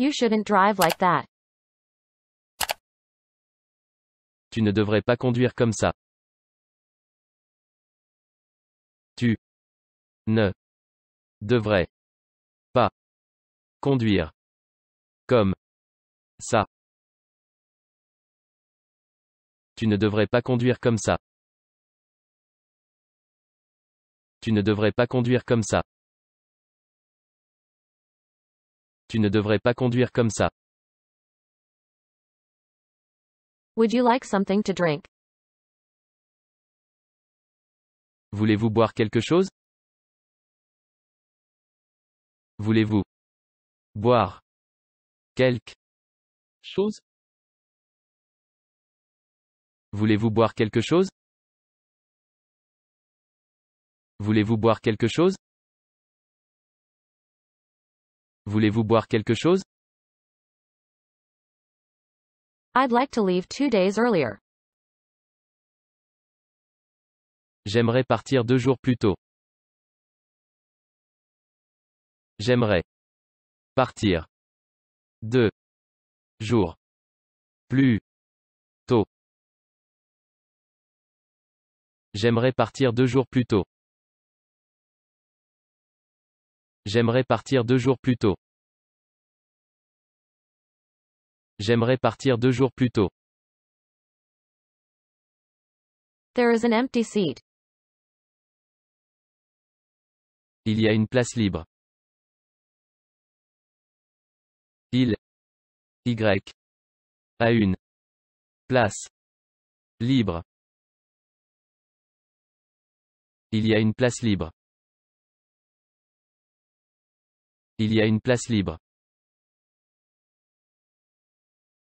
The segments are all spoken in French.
You shouldn't drive like that. Tu ne devrais pas conduire comme ça. Tu ne devrais pas conduire comme ça. Tu ne devrais pas conduire comme ça. Tu ne devrais pas conduire comme ça. Tu ne devrais pas conduire comme ça. Would you like something to drink? Voulez-vous boire quelque chose? Voulez-vous boire quelque chose? Voulez-vous boire quelque chose? Voulez-vous boire quelque chose? Voulez-vous boire quelque chose? I'd like to leave two days earlier. J'aimerais partir deux jours plus tôt. J'aimerais partir deux jours plus tôt. J'aimerais partir deux jours plus tôt. J'aimerais partir deux jours plus tôt. J'aimerais partir deux jours plus tôt. There is an empty seat. Il y a une place libre. Il y a une place libre. Il y a une place libre. Il y a une place libre.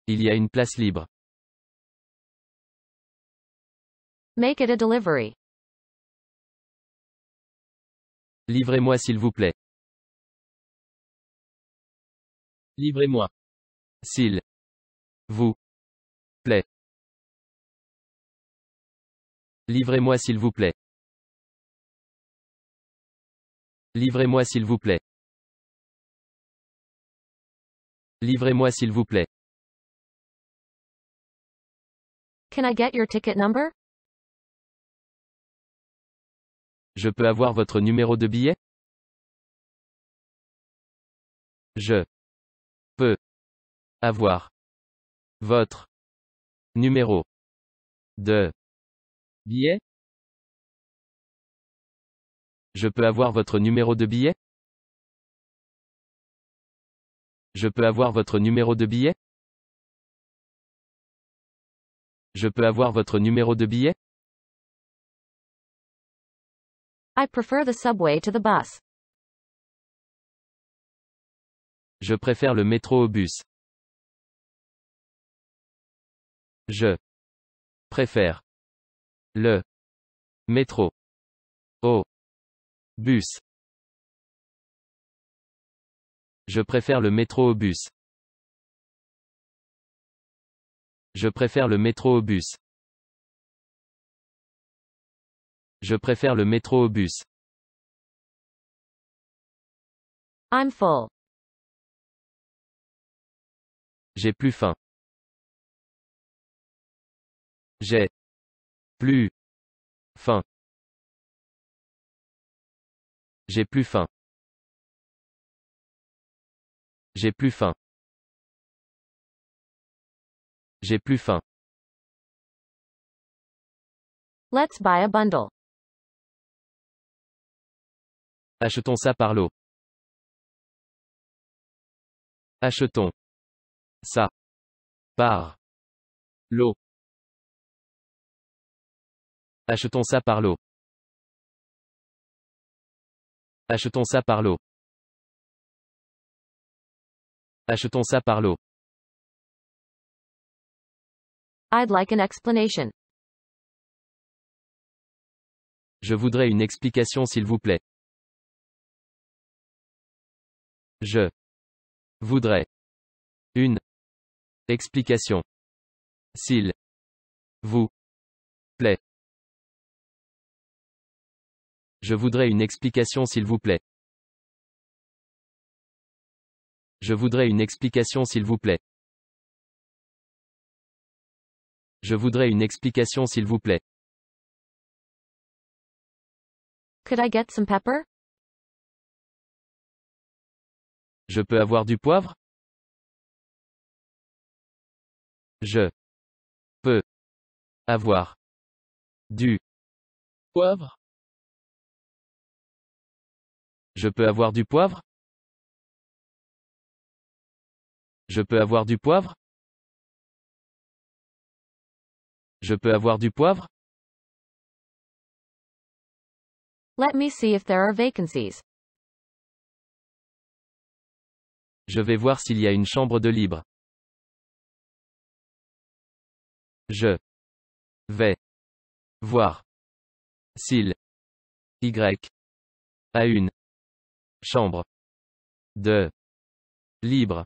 Il y a une place libre. Make it a delivery. Livrez-moi s'il vous plaît. Livrez-moi. S'il vous plaît. Livrez-moi s'il vous plaît. Livrez-moi s'il vous plaît. Livrez-moi s'il vous plaît. Can I get your ticket number? Je peux avoir votre numéro de billet? Je peux avoir votre numéro de billet? Je peux avoir votre numéro de billet? Je peux avoir votre numéro de billet Je peux avoir votre numéro de billet I prefer the subway to the bus. Je préfère le métro au bus. Je préfère le métro au bus. Je préfère le métro au bus. Je préfère le métro au bus. Je préfère le métro au bus. I'm full. J'ai plus faim. J'ai plus faim. J'ai plus faim. J'ai plus faim. J'ai plus faim. Let's buy a bundle. Achetons ça par l'eau. Achetons ça par l'eau. Achetons ça par l'eau. Achetons ça par l'eau. Achetons ça par l'eau. I'd like an explanation. Je voudrais une explication s'il vous plaît. Je voudrais une explication s'il vous plaît. Je voudrais une explication s'il vous plaît. Je voudrais une explication s'il vous plaît. Je voudrais une explication s'il vous plaît. Could I get some pepper? Je peux avoir du poivre? Je peux avoir du poivre. Je peux avoir du poivre? Je peux avoir du poivre Je peux avoir du poivre Let me see if there are vacancies. Je vais voir s'il y a une chambre de libre. Je vais voir s'il y a une chambre de libre.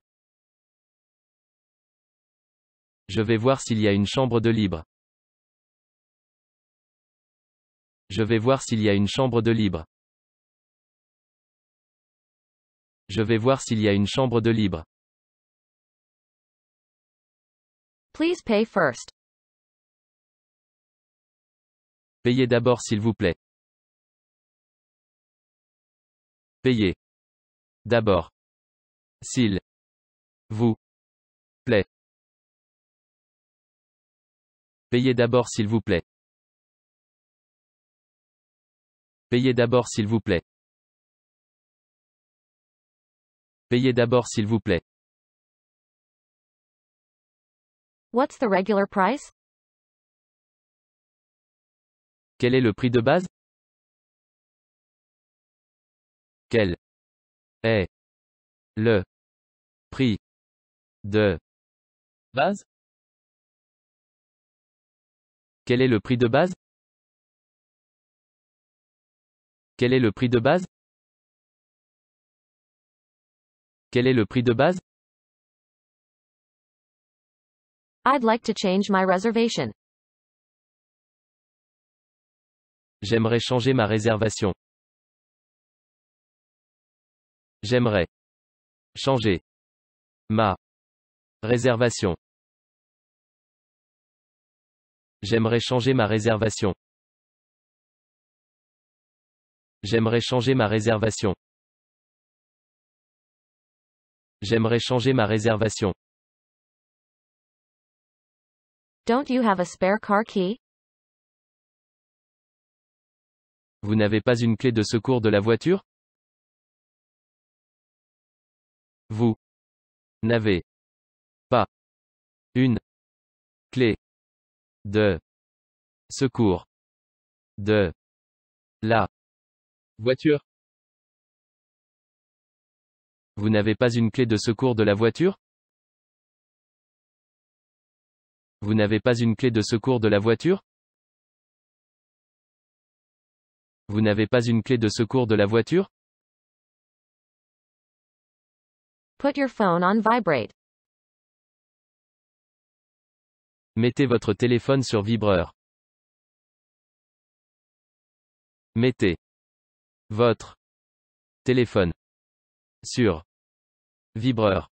Je vais voir s'il y a une chambre de libre. Je vais voir s'il y a une chambre de libre. Je vais voir s'il y a une chambre de libre. Please pay first. Payez d'abord s'il vous plaît. Payez. D'abord. S'il vous plaît. Payez d'abord s'il vous plaît. Payez d'abord s'il vous plaît. Payez d'abord s'il vous plaît. What's the regular price? Quel est le prix de base? Quel est le prix de base? Quel est le prix de base Quel est le prix de base Quel est le prix de base I'd like to change my reservation. J'aimerais changer ma réservation. J'aimerais changer ma réservation. J'aimerais changer ma réservation. J'aimerais changer ma réservation. J'aimerais changer ma réservation. Don't you have a spare car key? Vous n'avez pas une clé de secours de la voiture? Vous n'avez pas une clé de secours de la voiture Vous n'avez pas une clé de secours de la voiture Vous n'avez pas une clé de secours de la voiture Vous n'avez pas une clé de secours de la voiture Put your phone on vibrate. Mettez votre téléphone sur vibreur. Mettez votre téléphone sur vibreur.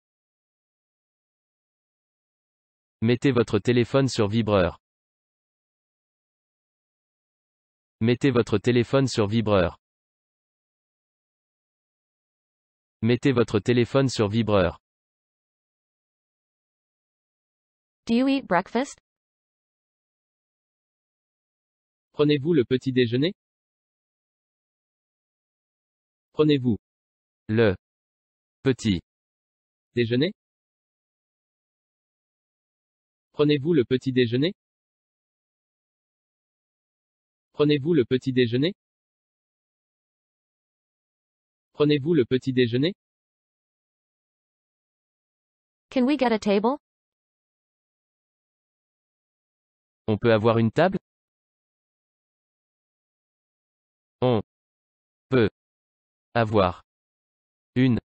Mettez votre téléphone sur vibreur. Mettez votre téléphone sur vibreur. Mettez votre téléphone sur vibreur. Do you eat breakfast? Prenez-vous le petit déjeuner? Prenez-vous le petit déjeuner? Prenez-vous le petit déjeuner? Prenez-vous le petit déjeuner? Prenez-vous le petit déjeuner? Can we get a table? On peut avoir une table On peut avoir une table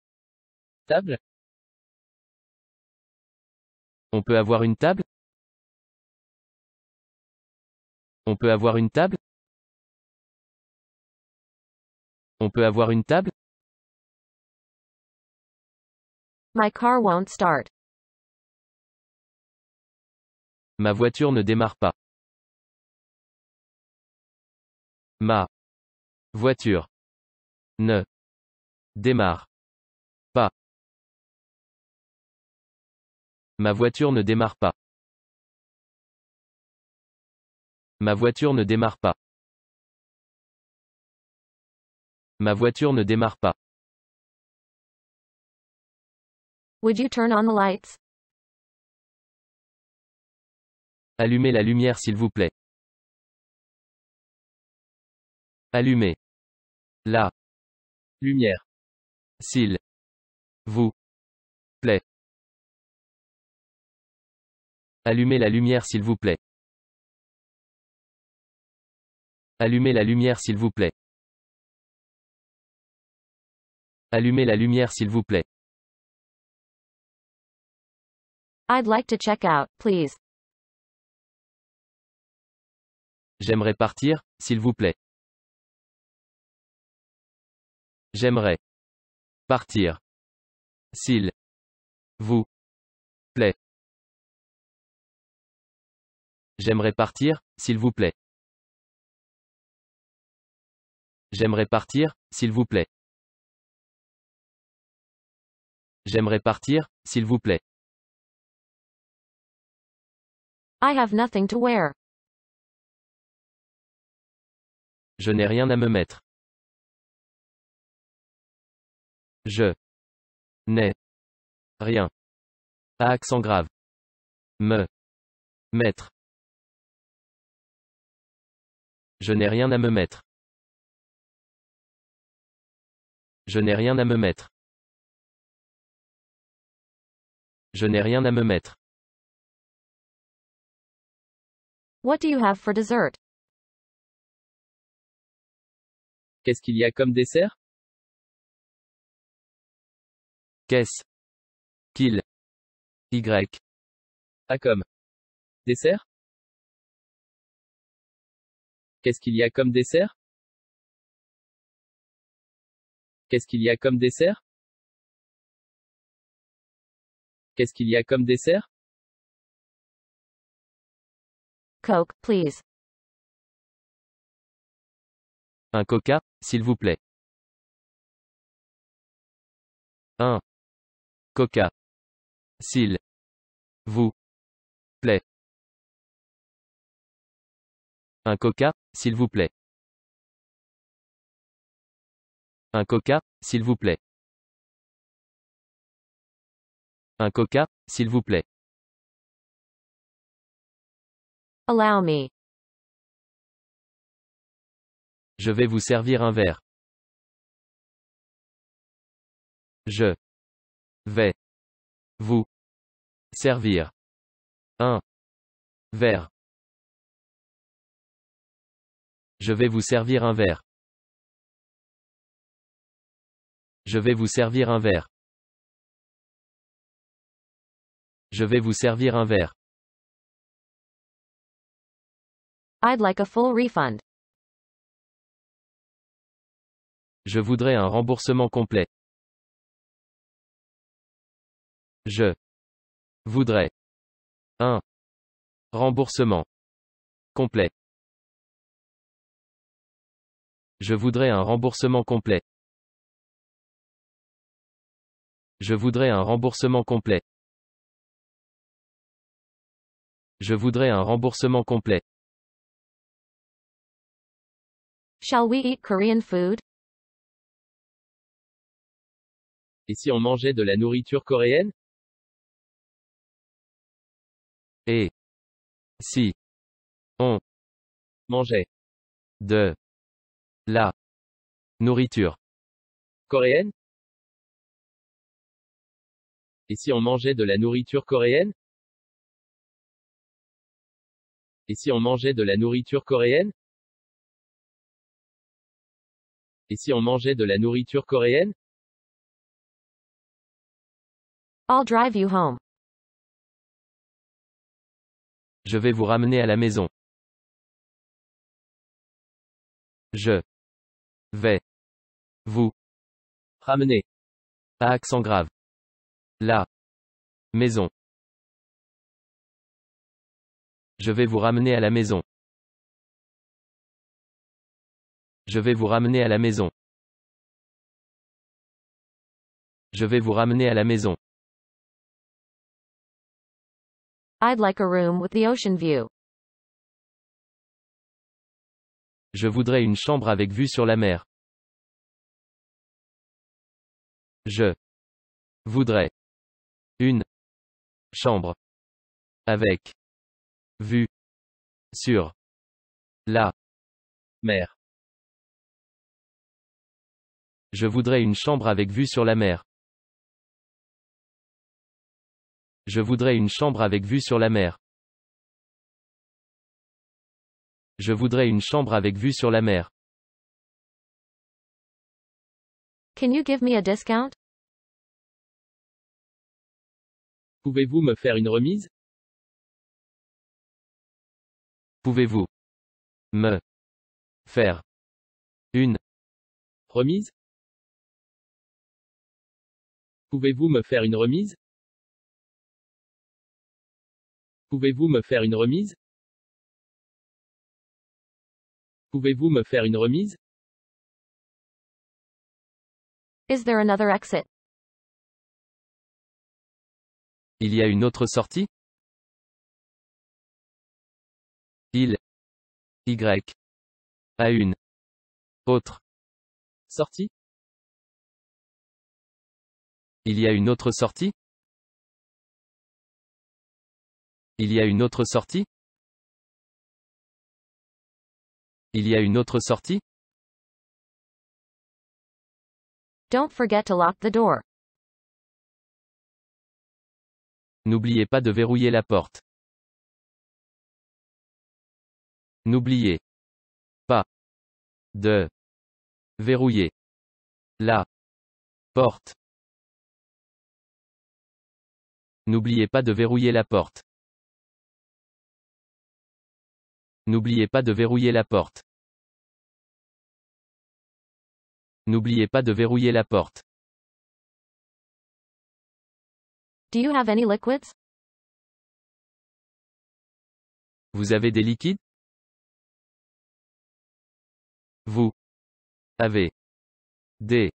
On peut avoir une table On peut avoir une table On peut avoir une table My car won't start. Ma voiture ne démarre pas. Ma voiture ne démarre pas. Ma voiture ne démarre pas. Ma voiture ne démarre pas. Ma voiture ne démarre pas. Would you turn on the lights? Allumez la lumière s'il vous plaît. Allumez. La. Lumière. S'il. Vous. Plaît. Allumez la lumière s'il vous plaît. Allumez la lumière s'il vous plaît. Allumez la lumière s'il vous plaît. I'd like to check out, please. J'aimerais partir, s'il vous plaît. J'aimerais partir. S'il vous plaît. J'aimerais partir, s'il vous plaît. J'aimerais partir, s'il vous plaît. J'aimerais partir, s'il vous plaît. I have nothing to wear. Je n'ai rien à me mettre. Je n'ai rien à accent grave. Me mettre. Je n'ai rien à me mettre. Je n'ai rien à me mettre. Je n'ai rien à me mettre. What do you have for dessert? Qu'est-ce qu'il y a comme dessert Qu'est-ce qu'il Y a comme dessert Qu'est-ce qu'il y a comme dessert Qu'est-ce qu'il y a comme dessert Qu'est-ce qu'il y a comme dessert Coke, please. Un coca, s'il vous plaît. Un Coca. S'il vous plaît. Un coca, s'il vous plaît. Un coca, s'il vous plaît. Un coca, s'il vous plaît. Allow me. Je vais vous servir un verre. Je vais vous servir un verre. Je vais vous servir un verre. Je vais vous servir un verre. Je vais vous servir un verre. I'd like a full refund. Je voudrais un remboursement complet. Je voudrais un remboursement complet. Je voudrais un remboursement complet. Je voudrais un remboursement complet. Je voudrais un remboursement complet. Shall we eat Korean food? Et si on mangeait de la nourriture coréenne Et si on mangeait de la nourriture coréenne Et si on mangeait de la nourriture coréenne Et si on mangeait de la nourriture coréenne Et si on mangeait de la nourriture coréenne Je vais vous ramener à la maison. Je vais vous ramener à accent grave. La maison. Je vais vous ramener à la maison. Je vais vous ramener à la maison. Je vais vous ramener à la maison. I'd like a room with the ocean view. Je voudrais une chambre avec vue sur la mer. Je voudrais une chambre avec vue sur la mer. Je voudrais une chambre avec vue sur la mer. Je voudrais une chambre avec vue sur la mer. Je voudrais une chambre avec vue sur la mer. Can you give me a discount? Pouvez-vous me faire une remise? Pouvez-vous me faire une remise? Pouvez-vous me faire une remise? Pouvez-vous me faire une remise Pouvez-vous me faire une remise Is there another exit Il y a une autre sortie Il Y a une autre sortie Il y a une autre sortie Il y a une autre sortie Il y a une autre sortie Don't forget to lock the door. N'oubliez pas de verrouiller la porte. N'oubliez pas de verrouiller la porte. N'oubliez pas de verrouiller la porte. N'oubliez pas de verrouiller la porte. N'oubliez pas de verrouiller la porte. Do you have any liquids? Vous avez des liquides? Vous avez des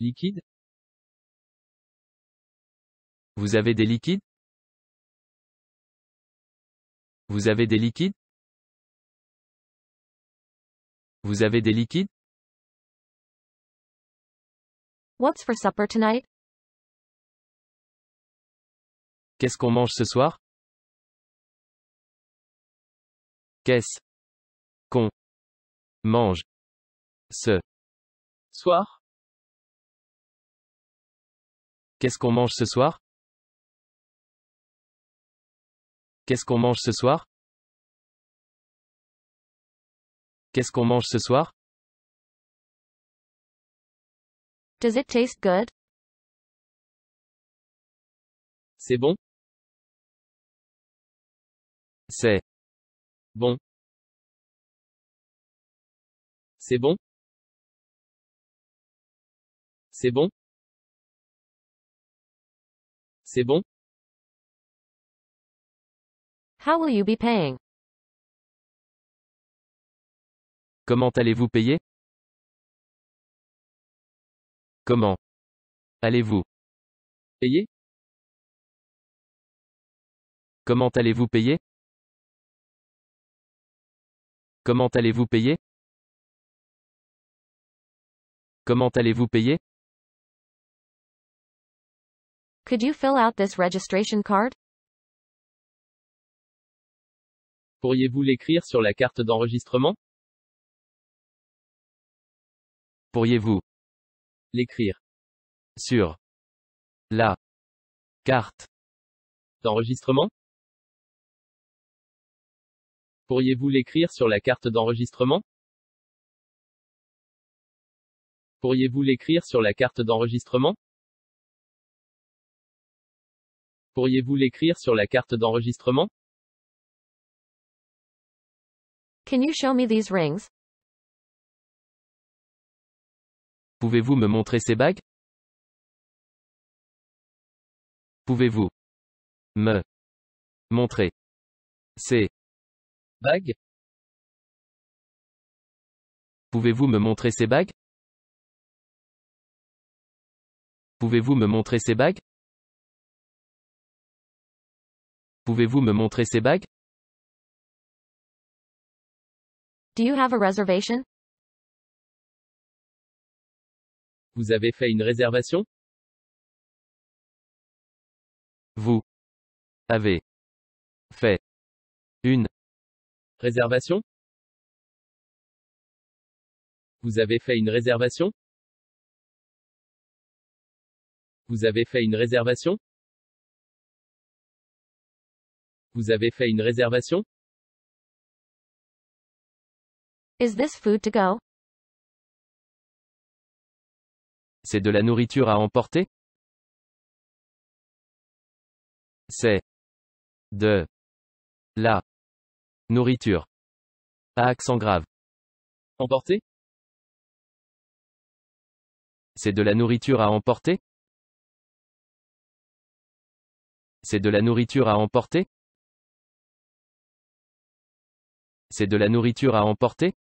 liquides? Vous avez des liquides? Vous avez des liquides? Vous avez des liquides What's for supper tonight? Qu'est-ce qu'on mange ce soir Qu'est-ce qu'on mange ce soir Qu'est-ce qu'on mange ce soir Qu'est-ce qu'on mange ce soir Qu'est-ce qu'on mange ce soir? Does it taste good? C'est bon? C'est bon. C'est bon? C'est bon? C'est bon? How will you be paying? Comment allez-vous payer Comment allez-vous payer Comment allez-vous payer Comment allez-vous payer Comment allez-vous payer Could you fill out this registration card? Pourriez-vous l'écrire sur la carte d'enregistrement Pourriez-vous l'écrire sur la carte d'enregistrement Pourriez-vous l'écrire sur la carte d'enregistrement Pourriez-vous l'écrire sur la carte d'enregistrement Pourriez-vous l'écrire sur la carte d'enregistrement Can you show me these rings? Pouvez-vous me montrer ces bagues Pouvez-vous me montrer ces bagues Pouvez-vous me montrer ces bagues Pouvez-vous me montrer ces bagues Pouvez-vous me montrer ces bagues Do you have a reservation? Vous avez fait une réservation Vous avez fait une réservation Vous avez fait une réservation Vous avez fait une réservation Vous avez fait une réservation Is this food to go? C'est de la nourriture à emporter C'est de la nourriture à accent grave. Emporter C'est de la nourriture à emporter C'est de la nourriture à emporter C'est de la nourriture à emporter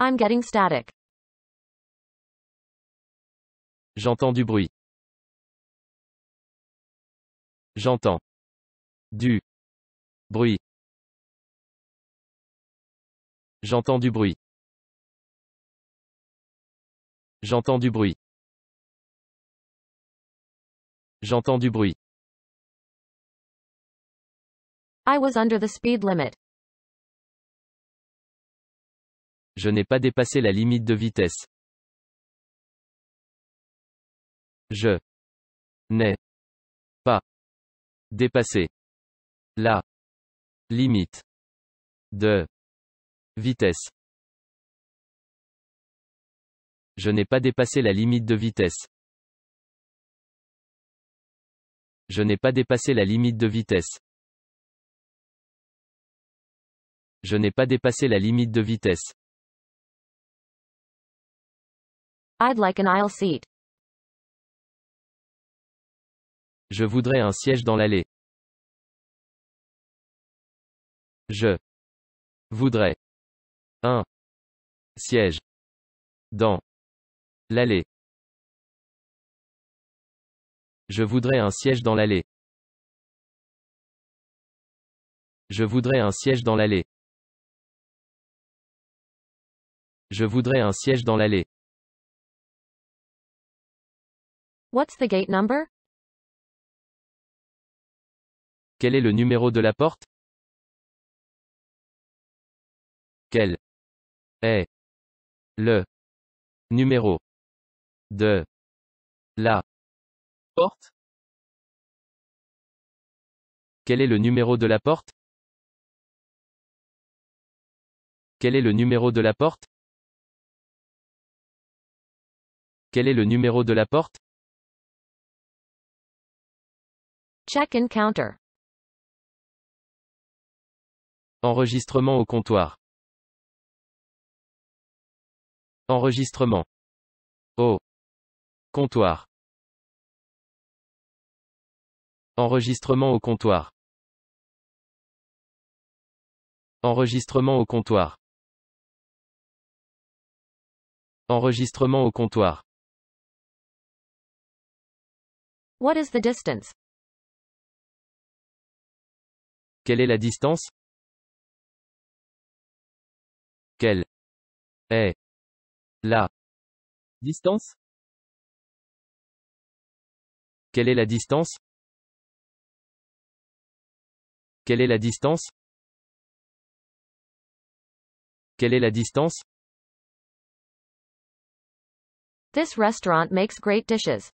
I'm getting static. J'entends du bruit. J'entends du bruit. J'entends du bruit. J'entends du bruit. J'entends du bruit. I was under the speed limit. Je n'ai pas dépassé la limite de vitesse. Je n'ai pas dépassé la limite de vitesse. Je n'ai pas dépassé la limite de vitesse. Je n'ai pas dépassé la limite de vitesse. Je n'ai pas dépassé la limite de vitesse. I'd like an aisle seat. Je voudrais un siège dans l'allée. Je voudrais un siège dans l'allée. Je voudrais un siège dans l'allée. Je voudrais un siège dans l'allée. Je voudrais un siège dans l'allée. What's the gate number? Quel est le numéro de la porte Quel est le numéro de la porte Quel est le numéro de la porte Quel est le numéro de la porte Quel est le numéro de la porte Enregistrement au comptoir. Enregistrement. Au comptoir. Enregistrement au comptoir. Enregistrement au comptoir. Enregistrement au comptoir. What is the distance? Quelle est la distance est la distance Quelle est la distance Quelle est la distance Quelle est la distance This restaurant makes great dishes.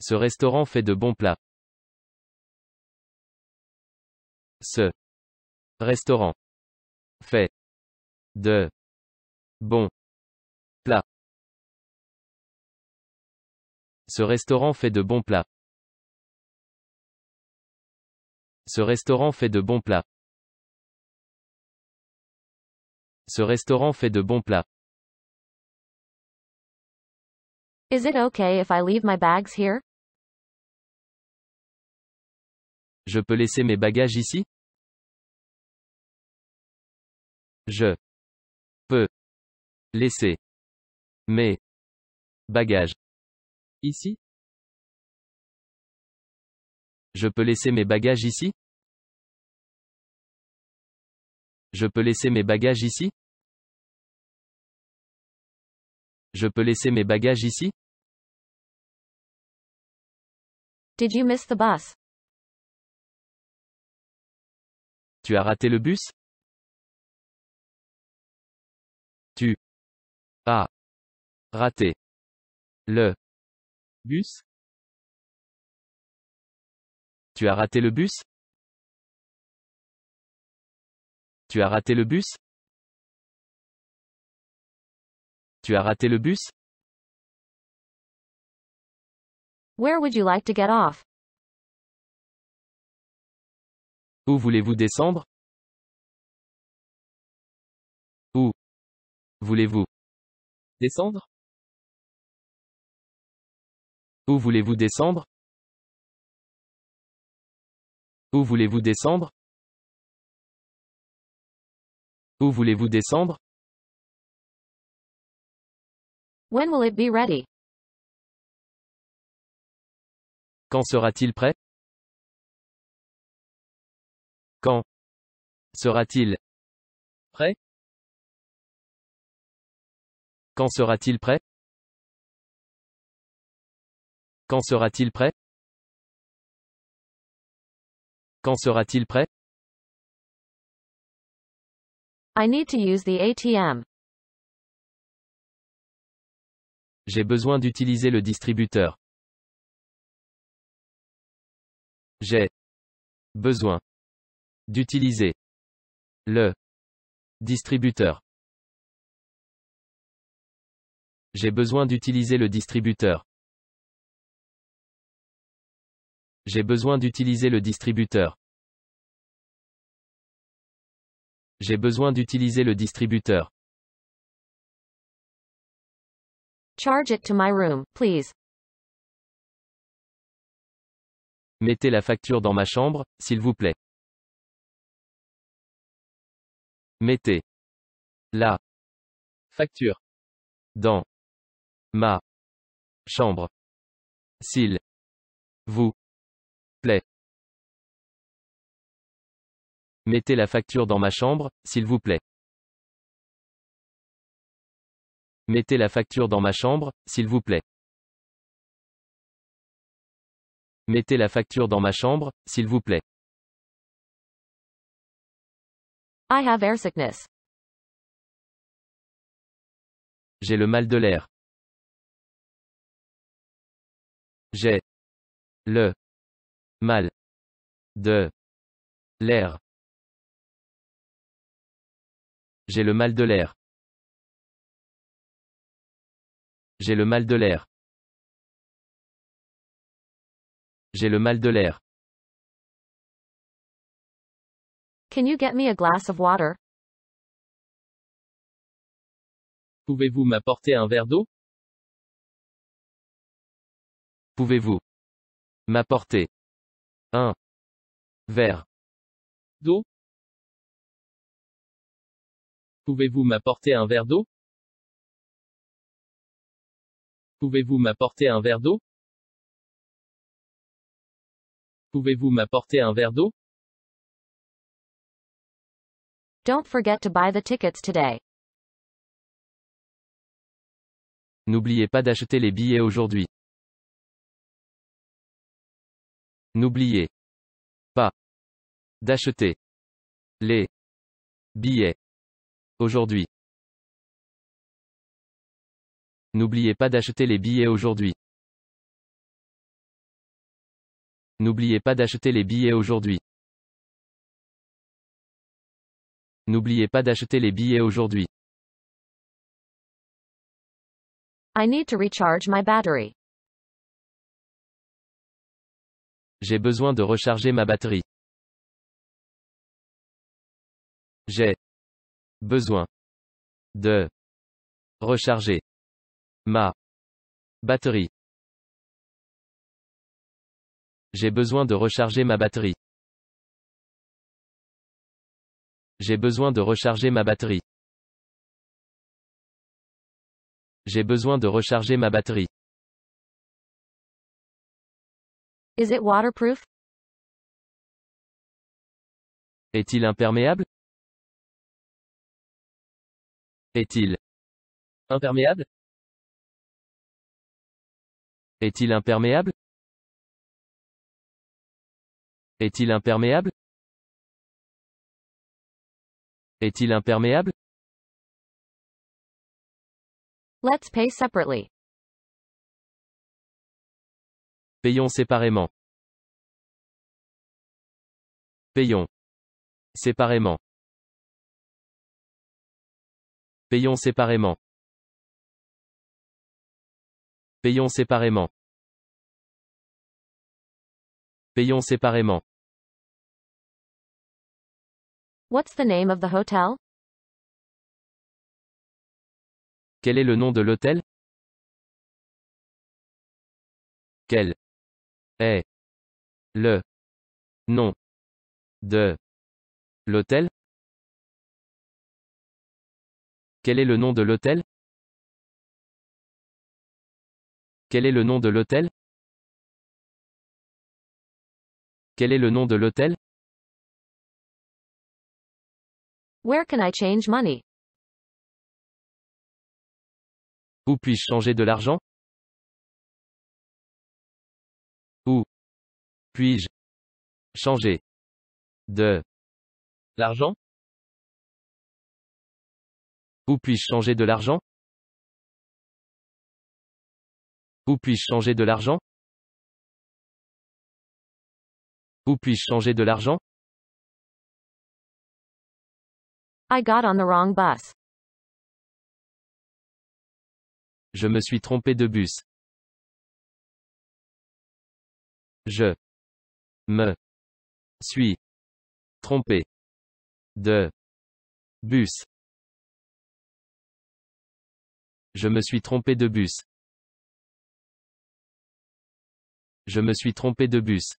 Ce restaurant fait de bons plats. Ce restaurant fait de bon plat. Ce restaurant fait de bons plats. Ce restaurant fait de bons plats. Ce restaurant fait de bons plats. Is it okay if I leave my bags here? Je peux laisser mes bagages ici? Je peux laisser mes bagages ici Je peux laisser mes bagages ici Je peux laisser mes bagages ici Je peux laisser mes bagages ici Did you miss the bus? Tu as raté le bus Tu as raté le bus Tu as raté le bus Tu as raté le bus Tu as raté le bus Where would you like to get off Où voulez-vous descendre Voulez-vous descendre Où voulez-vous descendre Où voulez-vous descendre Où voulez-vous descendre When will it be ready Quand sera-t-il prêt Quand sera-t-il prêt quand sera-t-il prêt Quand sera-t-il prêt Quand sera-t-il prêt I need to use the ATM. J'ai besoin d'utiliser le distributeur. J'ai besoin d'utiliser le distributeur. J'ai besoin d'utiliser le distributeur. J'ai besoin d'utiliser le distributeur. J'ai besoin d'utiliser le distributeur. Charge it to my room, please. Mettez la facture dans ma chambre, s'il vous plaît. Mettez la facture dans ma chambre. S'il vous plaît. Mettez la facture dans ma chambre, s'il vous plaît. Mettez la facture dans ma chambre, s'il vous plaît. Mettez la facture dans ma chambre, s'il vous plaît. I have air sickness. J'ai le mal de l'air. J'ai le mal de l'air. J'ai le mal de l'air. J'ai le mal de l'air. J'ai le mal de l'air. Can you get me a glass of water? Pouvez-vous m'apporter un verre d'eau? Pouvez-vous m'apporter un verre d'eau Pouvez-vous m'apporter un verre d'eau Pouvez-vous m'apporter un verre d'eau Pouvez-vous m'apporter un verre d'eau Don't forget to buy the tickets today. N'oubliez pas d'acheter les billets aujourd'hui. N'oubliez pas d'acheter les billets aujourd'hui. N'oubliez pas d'acheter les billets aujourd'hui. N'oubliez pas d'acheter les billets aujourd'hui. N'oubliez pas d'acheter les billets aujourd'hui. I need to recharge my battery. J'ai besoin de recharger ma batterie. J'ai besoin de recharger ma batterie. J'ai besoin de recharger ma batterie. J'ai besoin de recharger ma batterie. J'ai besoin de recharger ma batterie. Is it waterproof? Est-il imperméable? Est-il imperméable? Est-il imperméable? Est-il imperméable? Est-il imperméable? Let's pay separately. Payons séparément. Payons. Séparément. Payons séparément. Payons séparément. Payons séparément. What's the name of the hotel? Quel est le nom de l'hôtel? Quel est le nom de l'hôtel Quel est le nom de l'hôtel Quel est le nom de l'hôtel Quel est le nom de l'hôtel Where can I change money Où puis-je changer de l'argent Où puis-je changer de l'argent Où puis-je changer de l'argent Où puis-je changer de l'argent Où puis-je changer de l'argent I got on the wrong bus. Je me suis trompé de bus. Je me suis trompé de bus. Je me suis trompé de bus. Je me suis trompé de bus.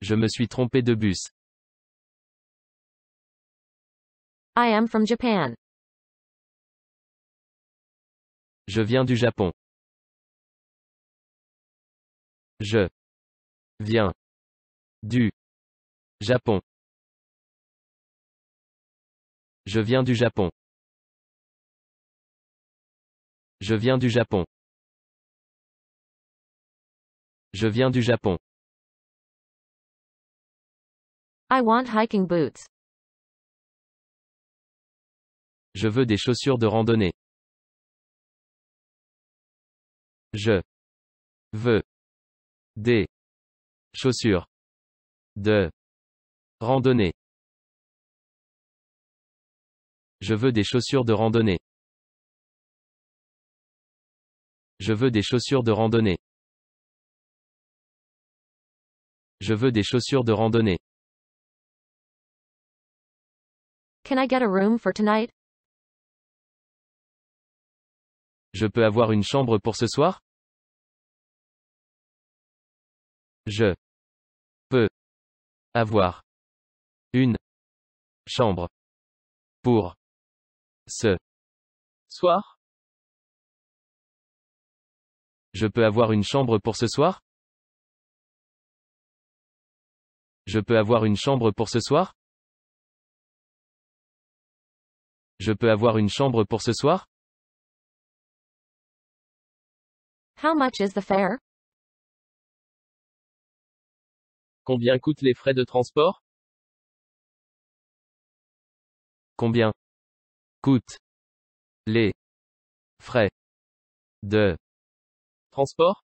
Je me suis trompé de bus. I am from Japan. Je viens du Japon. Je viens du Japon. Je viens du Japon. Je viens du Japon. Je viens du Japon. I want hiking boots. Je veux des chaussures de randonnée. Je veux des chaussures de randonnée. Je veux des chaussures de randonnée. Je veux des chaussures de randonnée. Je veux des chaussures de randonnée. Can I get a room for tonight? Je peux avoir une chambre pour ce soir? Je peux avoir une chambre pour ce soir Je peux avoir une chambre pour ce soir Je peux avoir une chambre pour ce soir Je peux avoir une chambre pour ce soir How much is the fare? Combien coûtent les frais de transport Combien coûtent les frais de transport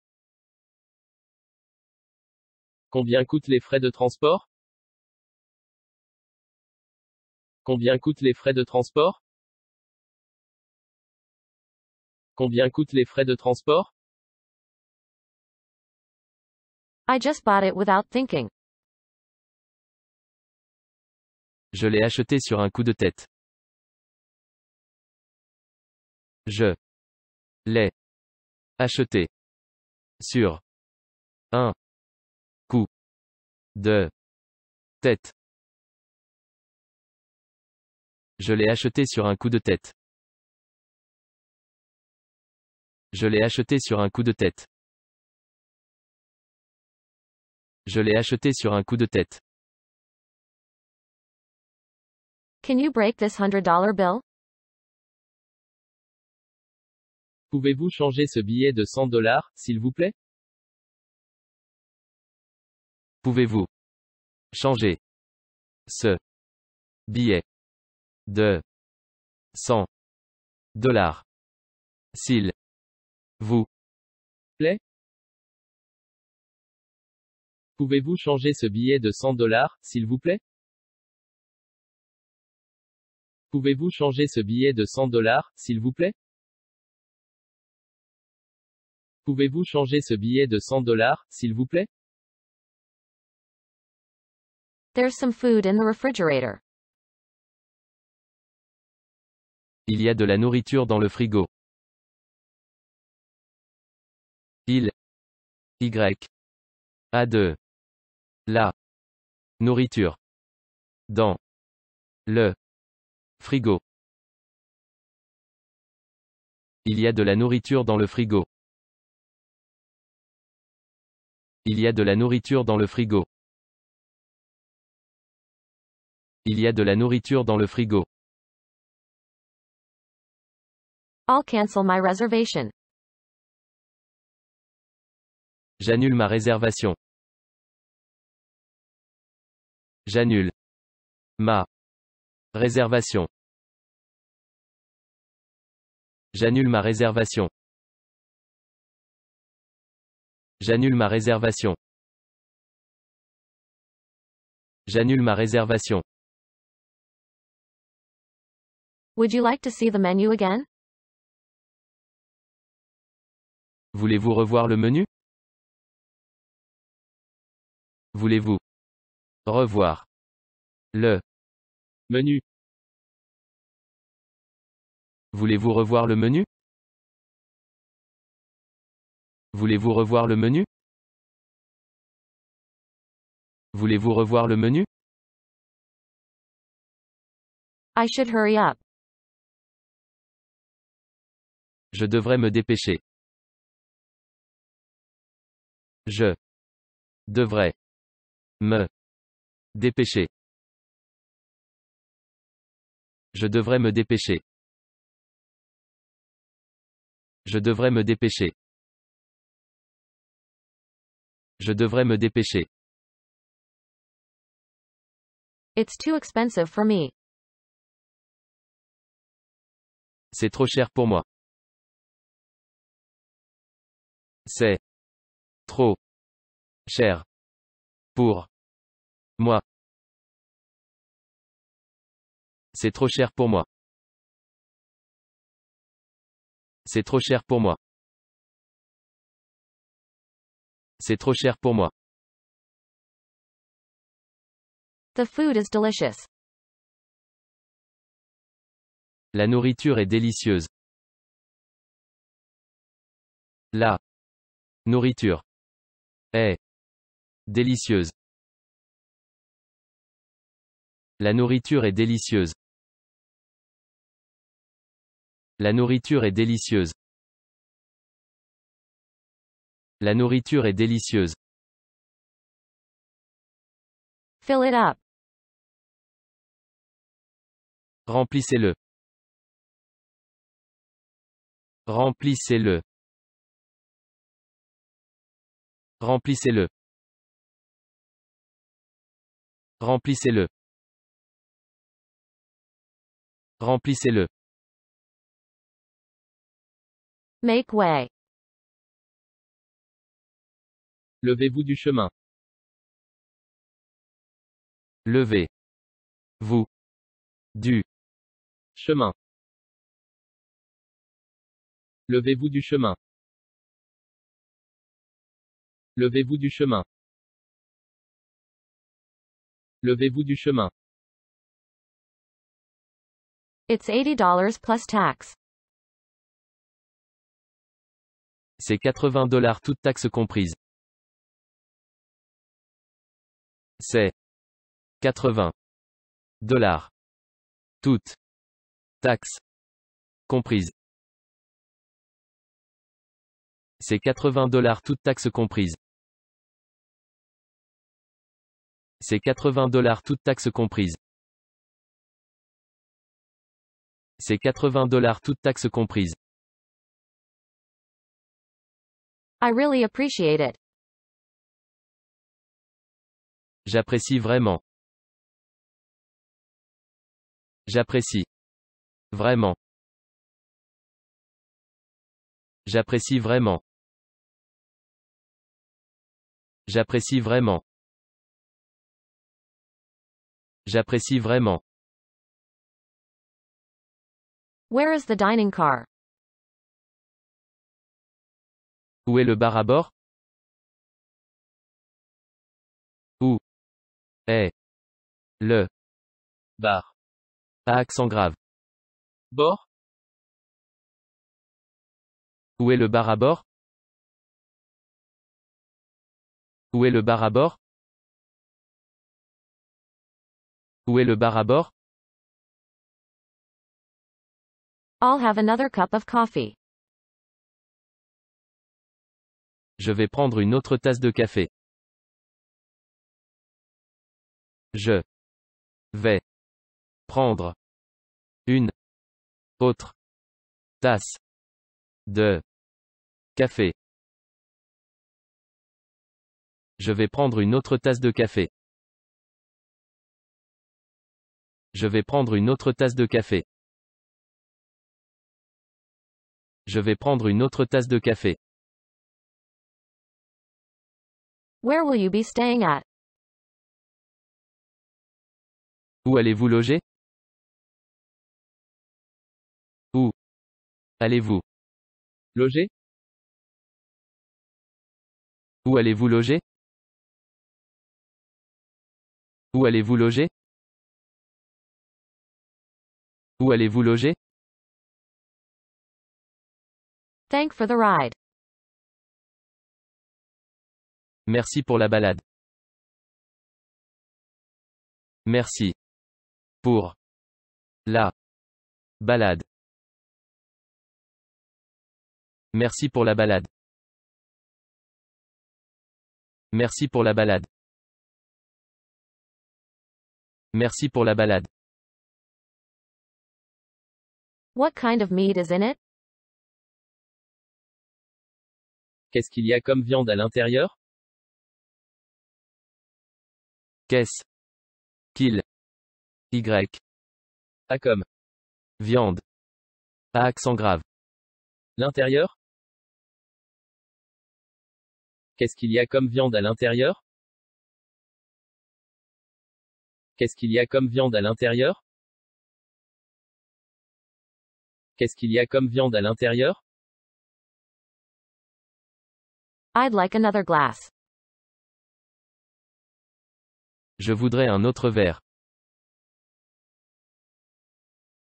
Combien coûtent les frais de transport Combien coûtent les frais de transport Combien coûtent les frais de transport I just bought it without thinking. Je l'ai acheté sur un coup de tête. Je l'ai acheté sur un coup de tête. Je l'ai acheté sur un coup de tête. Je l'ai acheté sur un coup de tête. Je l'ai acheté sur un coup de tête. Can you break this $100 bill? Pouvez-vous changer ce billet de 100 dollars, s'il vous plaît? Pouvez-vous changer ce billet de 100 dollars, s'il vous Pouvez-vous changer ce billet de 100 dollars, s'il vous plaît Pouvez-vous changer ce billet de 100 dollars, s'il vous plaît Pouvez-vous changer ce billet de 100 dollars, s'il vous plaît There's some food in the refrigerator. Il y a de la nourriture dans le frigo. Il Y A2 la nourriture dans le frigo. Il y a de la nourriture dans le frigo. Il y a de la nourriture dans le frigo. Il y a de la nourriture dans le frigo. I'll cancel my reservation. J'annule ma réservation. J'annule ma réservation. J'annule ma réservation. J'annule ma réservation. J'annule ma réservation. Would you like to see the menu again? Voulez-vous revoir le menu? Voulez-vous Revoir. Le menu. Voulez-vous revoir le menu Voulez-vous revoir le menu Voulez-vous revoir le menu I should hurry up. Je devrais me dépêcher. Je devrais me Dépêcher. Je devrais me dépêcher. Je devrais me dépêcher. Je devrais me dépêcher. It's too expensive for me. C'est trop cher pour moi. C'est trop cher pour C'est trop cher pour moi. C'est trop cher pour moi. C'est trop cher pour moi. The food is delicious. La nourriture est délicieuse. La nourriture est délicieuse. La nourriture est délicieuse. La nourriture est délicieuse. La nourriture est délicieuse. Fill it up. Remplissez-le. Remplissez-le. Remplissez-le. Remplissez-le. Remplissez-le. Make way. Levez-vous du chemin. Levez. Vous. Du. Chemin. Levez-vous du chemin. Levez-vous du chemin. Levez-vous du chemin. It's $80 plus tax. C'est 80 dollars toutes taxes comprises. C'est 80 dollars toutes taxes comprises. C'est 80 dollars toutes taxes comprises. C'est 80 dollars toutes taxes comprises. I really appreciate it. J'apprécie vraiment. J'apprécie. Vraiment. J'apprécie vraiment. J'apprécie vraiment. J'apprécie vraiment. Where is the dining car? Où est le bar à bord Où est le bar à accent grave Bord Où est le bar à bord Où est le bar à bord Où est le bar à bord have another cup of coffee. Je vais prendre une autre tasse de café. Je vais prendre une autre tasse de café. Je vais prendre une autre tasse de café. Je vais prendre une autre tasse de café. Je vais prendre une autre tasse de café. Where will you be staying at? Où allez-vous loger? Où allez-vous loger? Où allez-vous loger? Où allez-vous loger? Où allez-vous loger? Thank for the ride. Merci pour la balade. Merci. Pour. La. Balade. Merci pour la balade. Merci pour la balade. Merci pour la balade. What kind of meat is in it? Qu'est-ce qu'il y a comme viande à l'intérieur Qu'est-ce qu'il Y A comme viande. à accent grave. L'intérieur Qu'est-ce qu'il y a comme viande à l'intérieur Qu'est-ce qu'il y a comme viande à l'intérieur Qu'est-ce qu'il y a comme viande à l'intérieur I'd like another glass. Je voudrais un autre verre.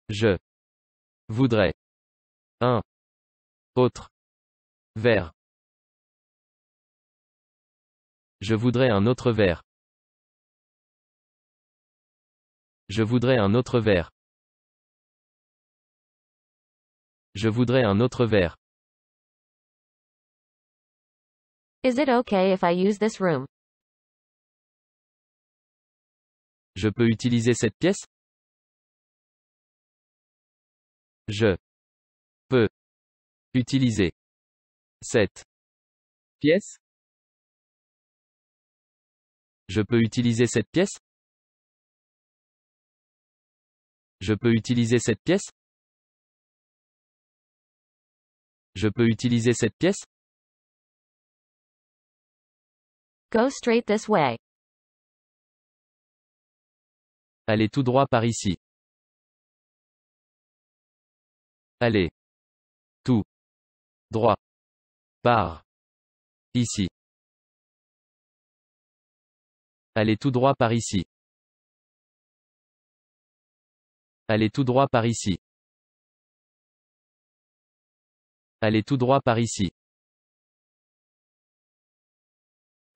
Je voudrais un autre verre. Je voudrais un autre verre. Je voudrais un autre verre. Je voudrais un autre verre. Is it okay if I use this room? Je peux utiliser cette pièce Je peux utiliser cette pièce Je peux utiliser cette pièce Je peux utiliser cette pièce Je peux utiliser cette pièce Go straight this way. Allez tout droit par ici. Allez. Tout. Droit. Par. Ici. Allez tout droit par ici. Allez tout droit par ici. Allez tout droit par ici.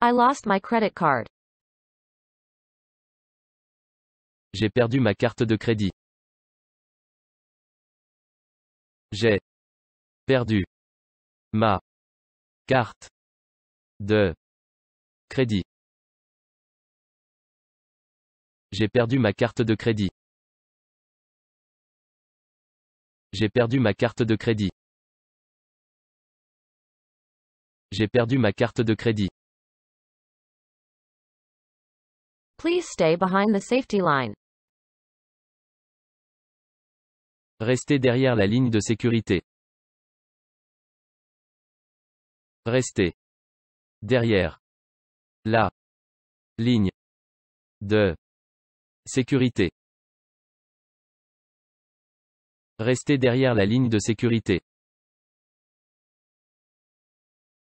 I lost my credit card. J'ai perdu ma carte de crédit. J'ai perdu ma carte de crédit. J'ai perdu ma carte de crédit. J'ai perdu ma carte de crédit. J'ai perdu ma carte de crédit. Please stay behind the safety line. Restez derrière la ligne de sécurité. Restez. Derrière. La. Ligne. De. Sécurité. Restez derrière la ligne de sécurité.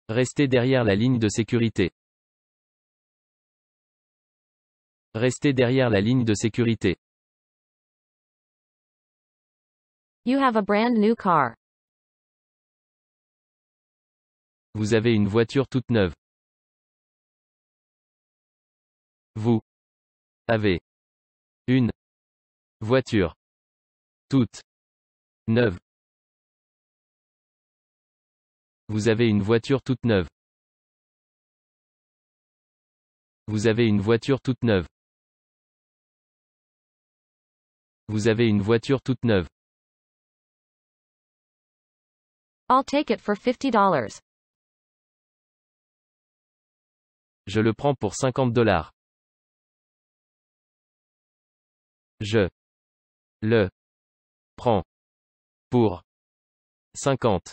Restez derrière la ligne de sécurité. Restez derrière la ligne de sécurité. You have a brand new car. Vous avez une voiture toute neuve. Vous avez une voiture toute neuve. Vous avez une voiture toute neuve. Vous avez une voiture toute neuve. Vous avez une voiture toute neuve. I'll take it for $50. Je le prends pour 50 dollars. Je le prends pour 50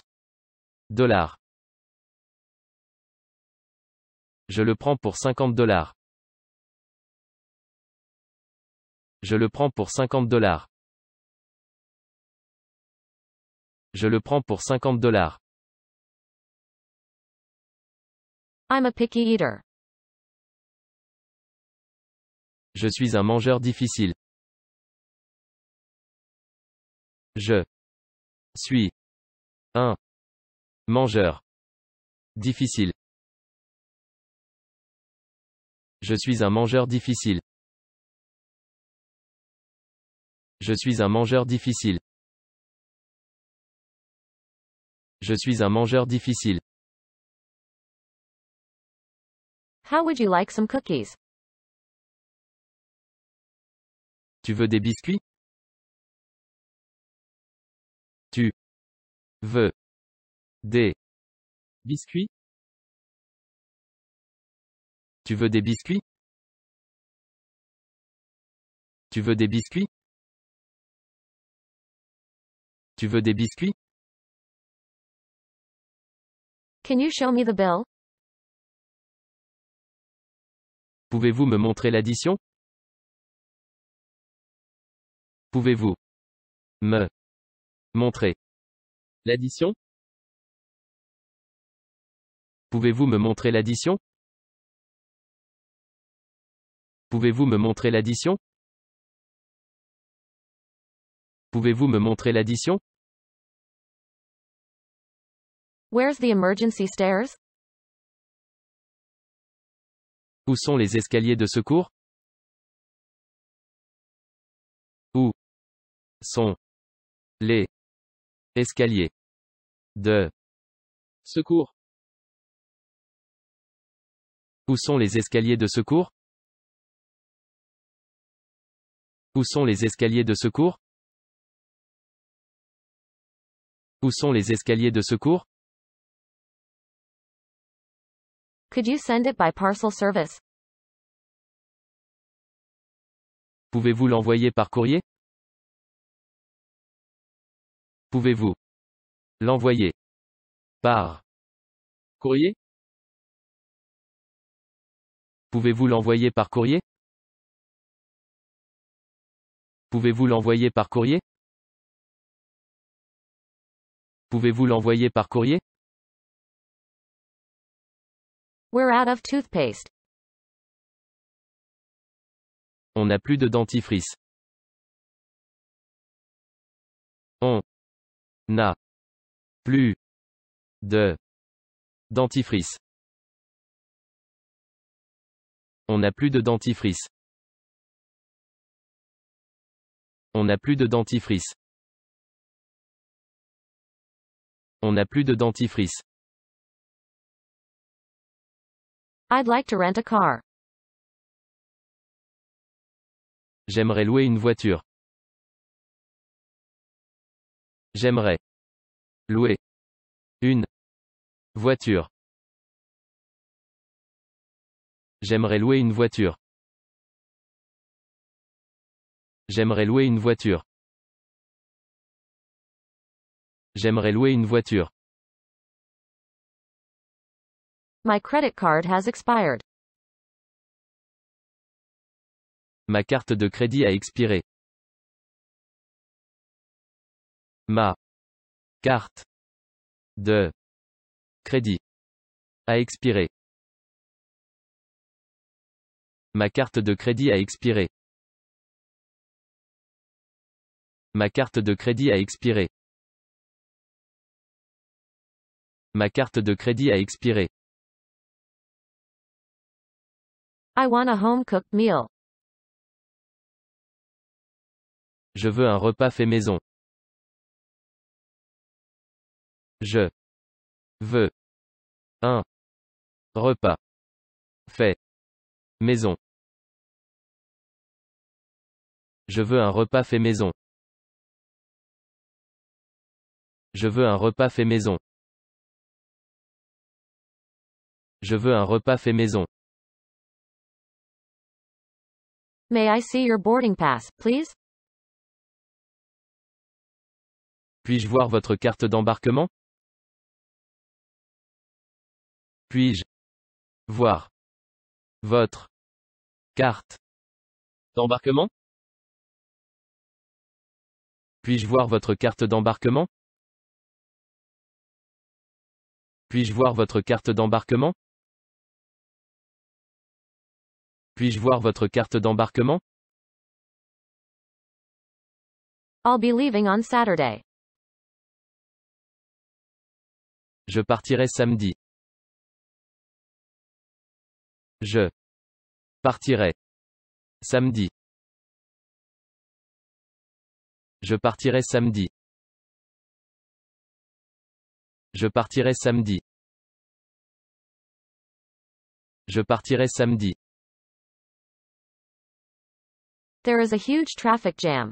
dollars. Je le prends pour 50 dollars. Je le prends pour 50 dollars. Je le prends pour 50 dollars. I'm a picky eater. Je suis un mangeur difficile. Je suis un mangeur difficile. Je suis un mangeur difficile. Je suis un mangeur difficile. Je suis un mangeur difficile. How would you like some cookies? Tu veux des biscuits? Tu veux des biscuits? Tu veux des biscuits? Tu veux des biscuits? Tu veux des biscuits? Can you show me the bill? Pouvez-vous me montrer l'addition? Pouvez-vous me montrer l'addition? Pouvez-vous me montrer l'addition? Pouvez-vous me montrer l'addition? Pouvez-vous me montrer l'addition? Where's the emergency stairs? Où sont les escaliers de secours? Où sont les escaliers de secours? Où sont les escaliers de secours? Où sont les escaliers de secours? Où sont les escaliers de secours? Pouvez-vous l'envoyer par courrier? Pouvez-vous l'envoyer par courrier? Pouvez-vous l'envoyer par courrier? Pouvez-vous l'envoyer par courrier? Pouvez-vous l'envoyer par courrier? We're out of toothpaste. On n'a plus de dentifrice. On n'a plus de dentifrice. On n'a plus de dentifrice. On n'a plus de dentifrice. On n'a plus de dentifrice. I'd like to rent a car. J'aimerais louer une voiture. J'aimerais louer une voiture. J'aimerais louer une voiture. J'aimerais louer une voiture. J'aimerais louer une voiture. My credit card has expired. Ma carte de crédit a expiré. Ma carte de crédit a expiré. Ma carte de crédit a expiré. Ma carte de crédit a expiré. Ma carte de crédit a expiré. I want a home-cooked meal. Je veux un repas fait maison. Je veux un repas fait maison. Je veux un repas fait maison. Je veux un repas fait maison. Je veux un repas fait maison. May I see your boarding pass, please? Puis-je voir votre carte d'embarquement? Puis-je voir votre carte d'embarquement? Puis-je voir votre carte d'embarquement? Puis-je voir votre carte d'embarquement? Puis-je voir votre carte d'embarquement? I'll be leaving on Saturday. Je partirai samedi. Je partirai samedi. Je partirai samedi. Je partirai samedi. Je partirai samedi. There is a huge traffic jam.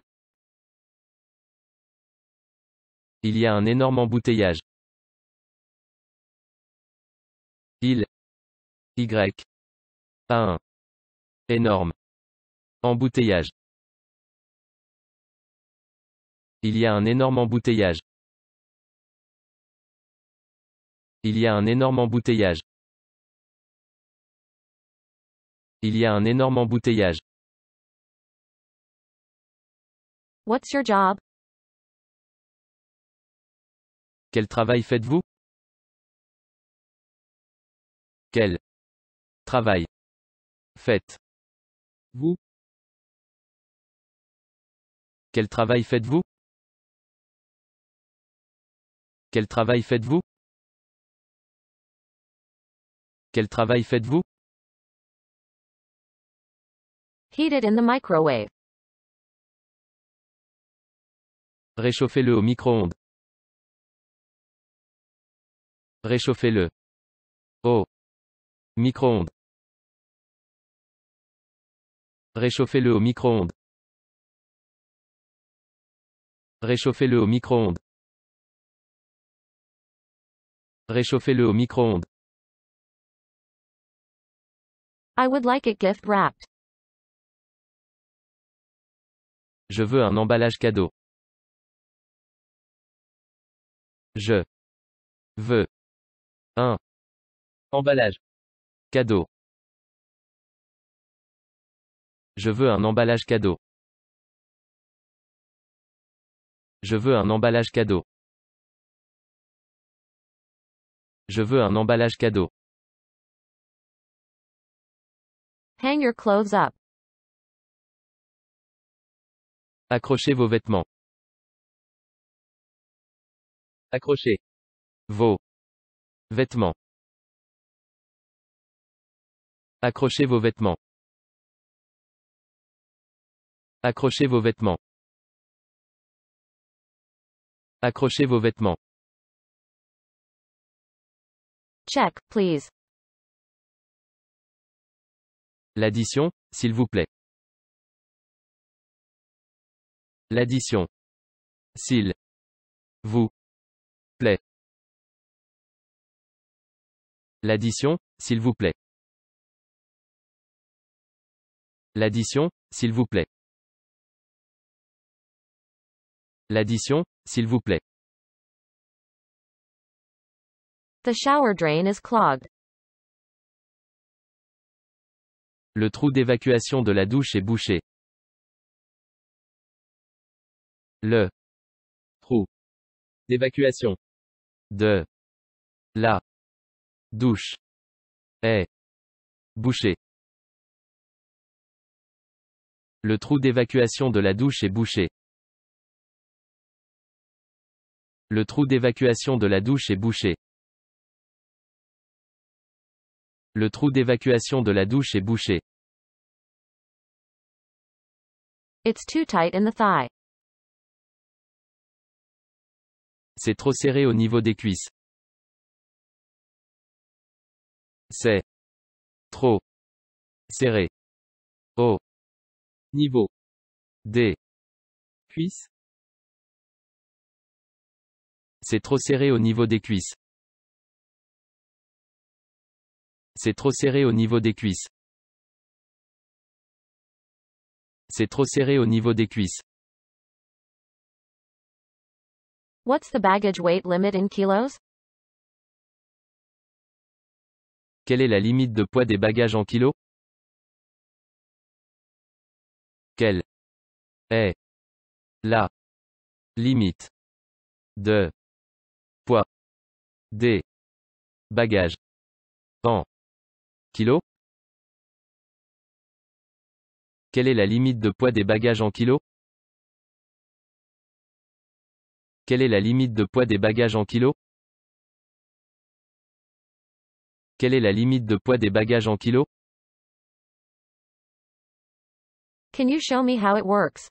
Il y a un énorme embouteillage. Il y a un énorme embouteillage. Il y a un énorme embouteillage. Il y a un énorme embouteillage. Il y a un énorme embouteillage. What's your job? Quel travail faites-vous? Quel travail faites-vous? Quel travail faites-vous? Quel travail faites-vous? Quel travail faites-vous? Heat it in the microwave. Réchauffez-le au micro-ondes. Réchauffez-le au micro-ondes. Réchauffez-le au micro-ondes. Réchauffez-le au micro-ondes. Réchauffez-le au micro-ondes. I would like it gift wrapped. Je veux un emballage cadeau. Je veux un emballage cadeau. Je veux un emballage cadeau. Je veux un emballage cadeau. Je veux un emballage cadeau. Hang your clothes up. Accrochez vos vêtements. Accrochez vos vêtements. Accrochez vos vêtements. Accrochez vos vêtements. Accrochez vos vêtements. Check, please. L'addition, s'il vous plaît. L'addition. S'il vous L'addition, s'il vous plaît. L'addition, s'il vous plaît. L'addition, s'il vous plaît. The shower drain is clogged. Le trou d'évacuation de la douche est bouché. Le trou d'évacuation de la douche est bouché. Le trou d'évacuation de la douche est bouché. Le trou d'évacuation de la douche est bouché. Le trou d'évacuation de la douche est bouché. It's too tight in the thigh. C'est trop serré au niveau des cuisses. C'est trop serré au niveau des cuisses. C'est trop serré au niveau des cuisses. C'est trop serré au niveau des cuisses. C'est trop serré au niveau des cuisses. What's the baggage weight limit in kilos? Quelle est la limite de poids des bagages en kilos? Quelle est la limite de poids des bagages en kilos? Quelle est la limite de poids des bagages en kilos? Quelle est la limite de poids des bagages en kilos Quelle est la limite de poids des bagages en kilos Can you show me how it works?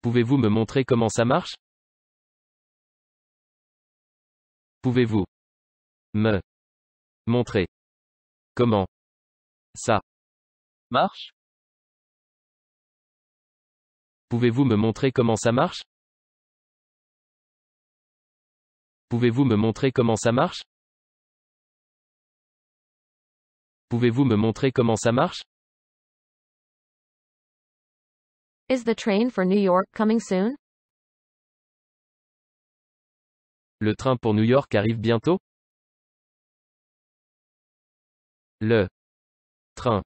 Pouvez-vous me montrer comment ça marche Pouvez-vous me montrer comment ça marche Pouvez-vous me montrer comment ça marche Pouvez-vous me montrer comment ça marche Pouvez-vous me montrer comment ça marche Is the train for New York coming soon Le train pour New York arrive bientôt Le train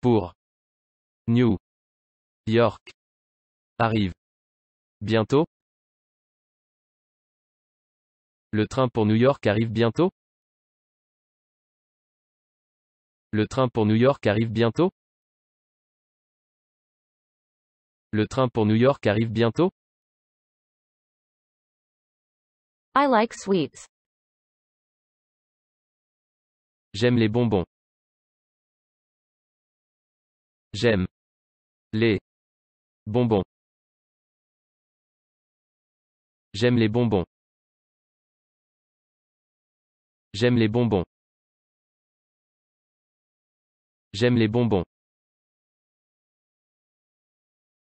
pour New York Arrive. Bientôt Le train pour New York arrive bientôt Le train pour New York arrive bientôt Le train pour New York arrive bientôt I like sweets. J'aime les bonbons. J'aime les bonbons. J'aime les bonbons. J'aime les bonbons. J'aime les bonbons.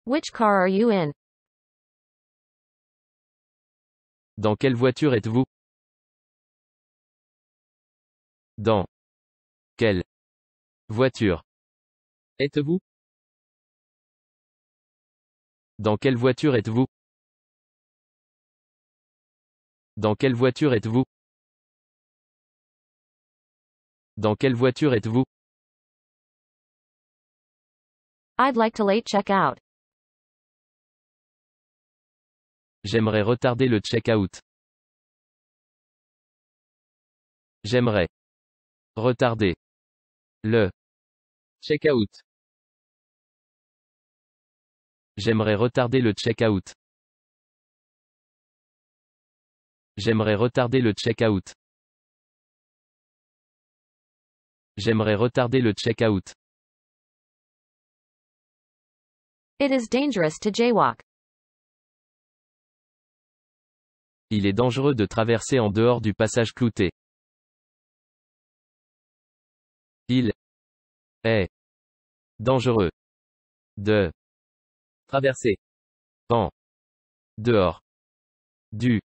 Which car are you in? Dans quelle voiture êtes-vous? Dans quelle voiture êtes-vous? Dans quelle voiture êtes-vous? Dans quelle voiture êtes-vous Dans quelle voiture êtes-vous I'd like to late check out. J'aimerais retarder le check-out. J'aimerais retarder le check-out. J'aimerais retarder le check-out. J'aimerais retarder le check-out. J'aimerais retarder le check-out. It is dangerous to jaywalk. Il est dangereux de traverser en dehors du passage clouté. Il est dangereux de traverser en dehors du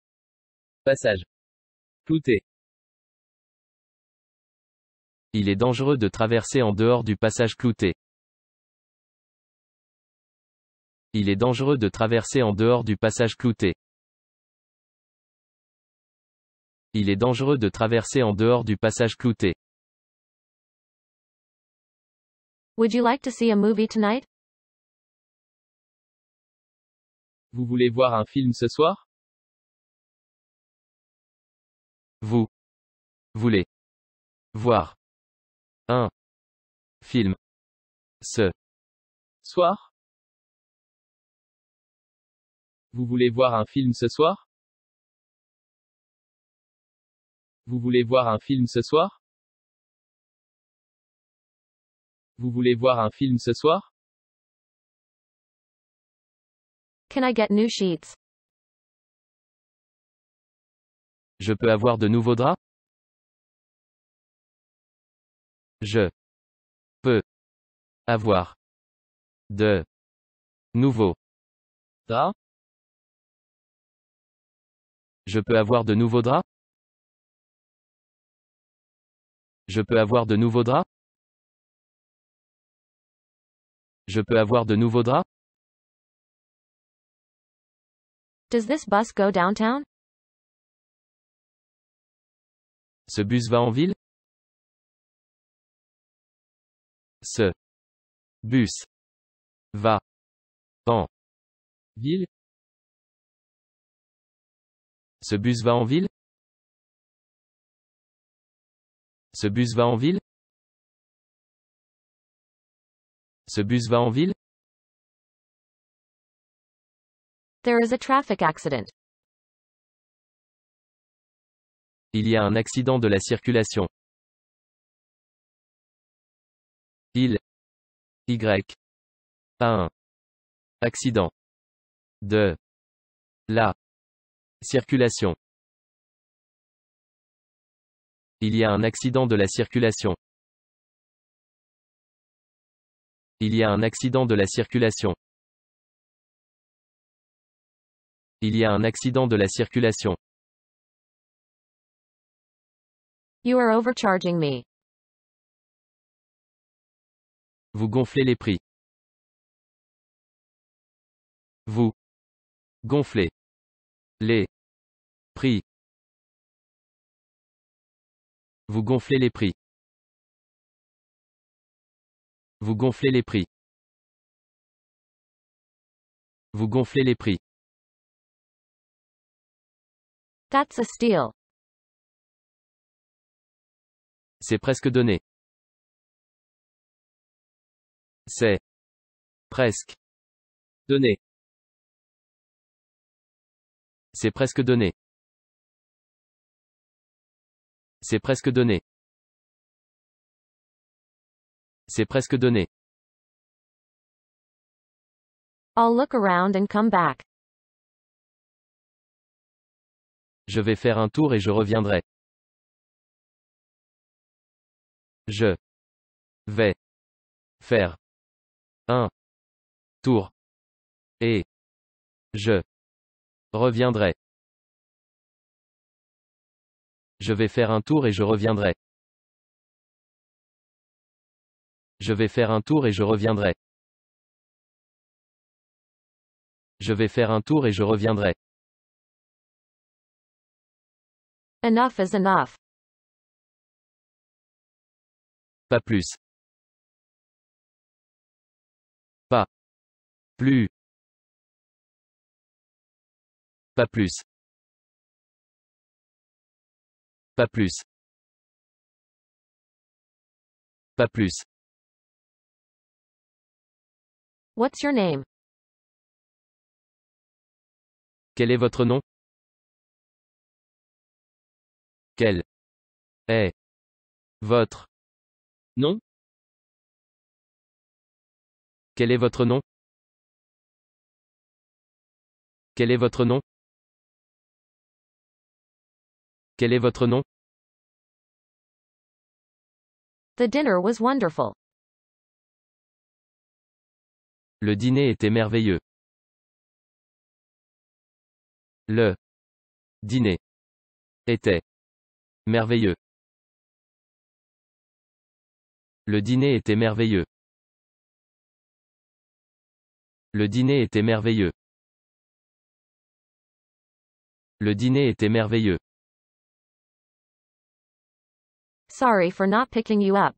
il est dangereux de traverser en dehors du passage clouté. Il est dangereux de traverser en dehors du passage clouté. Il est dangereux de traverser en dehors du passage clouté. Would you like to see a movie tonight? Vous voulez voir un film ce soir Vous voulez voir un film ce soir Vous voulez voir un film ce soir Vous voulez voir un film ce soir Vous voulez voir un film ce soir Can I get new sheets? Je peux avoir de nouveaux draps Je peux avoir de nouveaux draps Je peux avoir de nouveaux draps Je peux avoir de nouveaux draps Je peux avoir de nouveaux draps Does this bus go downtown? Ce bus va en ville Ce bus va en ville Ce bus va en ville Ce bus va en ville There is a traffic accident. Il y a un accident de la circulation. Il Y a un accident de la circulation. Il y a un accident de la circulation. Il y a un accident de la circulation. Il y a un accident de la circulation. You are overcharging me. Vous gonflez les prix. Vous gonflez les prix. Vous gonflez les prix. Vous gonflez les prix. Vous gonflez les prix. That's a steal. C'est presque donné. C'est presque donné. C'est presque donné. C'est presque donné. C'est presque donné. I'll look around and come back. Je vais faire un tour et je reviendrai. Je vais faire un tour et je reviendrai. Je vais faire un tour et je reviendrai. Je vais faire un tour et je reviendrai. Je vais faire un tour et je reviendrai. Enough is enough. Pas plus. Pas. Plus. Pas plus. Pas plus. What's your name? Quel est votre nom? Quel est votre quel est votre nom Quel est votre nom Quel est votre nom The dinner was wonderful. Le dîner était merveilleux. Le dîner était merveilleux. Le dîner était merveilleux. Le dîner était merveilleux. Le dîner était merveilleux. Sorry for not picking you up.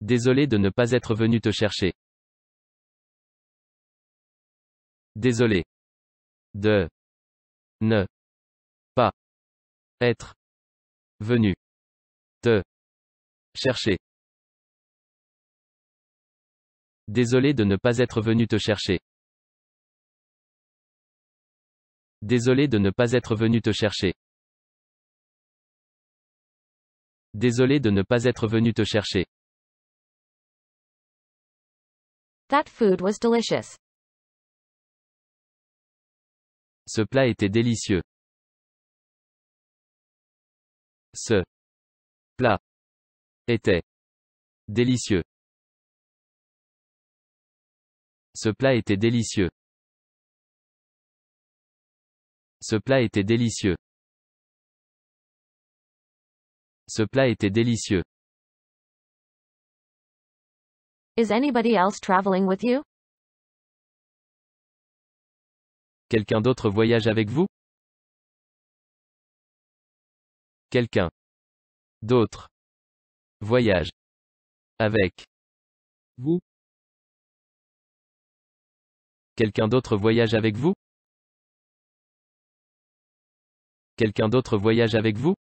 Désolé de ne pas être venu te chercher. Désolé. De. Ne. Pas. Être. Venu te chercher. Désolé de ne pas être venu te chercher. Désolé de ne pas être venu te chercher. Désolé de ne pas être venu te chercher. That food was delicious. Ce plat était délicieux. Ce plat était délicieux. Ce plat était délicieux. Ce plat était délicieux. Ce plat était délicieux. Is anybody else traveling with you? Quelqu'un d'autre voyage avec vous? Quelqu'un D'autres. Voyage. Avec. Vous. Quelqu'un d'autre voyage avec vous Quelqu'un d'autre voyage avec vous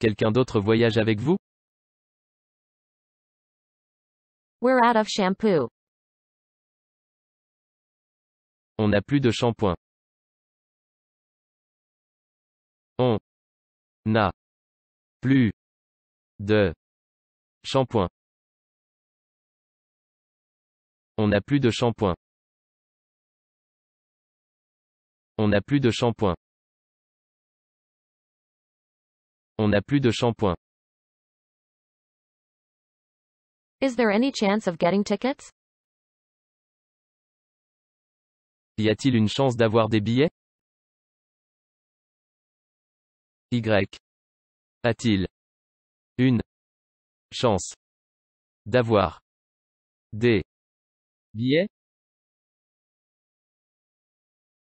Quelqu'un d'autre voyage avec vous We're out of shampoo. On n'a plus de shampoing. On n'a plus de shampoing. On n'a plus de shampoing. On n'a plus de shampoing. On n'a plus de shampoing. Is there any chance of getting tickets? Y a-t-il une chance d'avoir des billets? Y. A-t-il une chance d'avoir des billets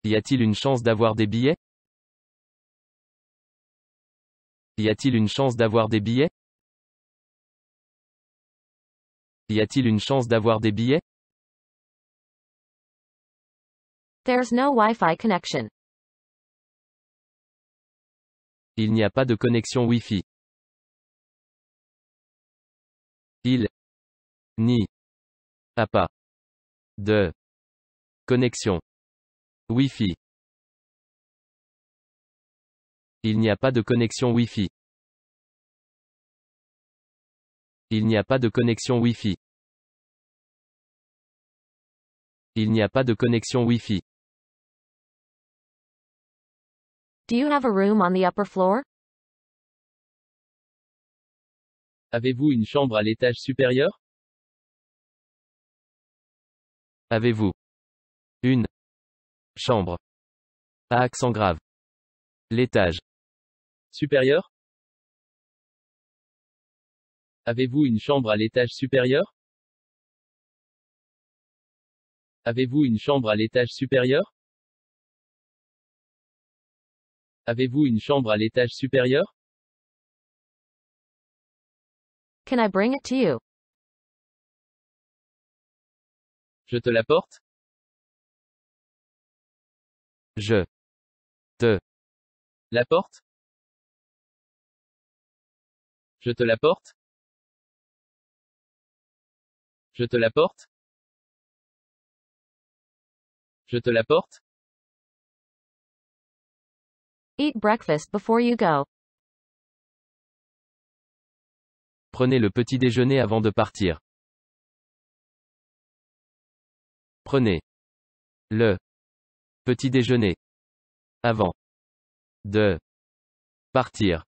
Y a-t-il une chance d'avoir des billets Y a-t-il une chance d'avoir des billets Y a-t-il une chance d'avoir des billets There's no Wi-Fi connection. Il n'y a pas de connexion Wi-Fi. Il n'y a pas de connexion Wi-Fi. Il n'y a pas de connexion Wi-Fi. Il n'y a pas de connexion Wi-Fi. Il n'y a pas de connexion Wi-Fi. Do you have a room on the upper floor? Avez-vous une chambre à l'étage supérieur? Avez-vous une chambre à accent grave l'étage supérieur? Avez-vous une chambre à l'étage supérieur? Avez-vous une chambre à l'étage supérieur? Avez-vous une chambre à l'étage supérieur? Can I bring it to you? Je te la porte? Je te la porte? Je te la porte? Je te porte? Je te porte? Eat breakfast before you go. Prenez le petit déjeuner avant de partir. Prenez le petit déjeuner avant de partir.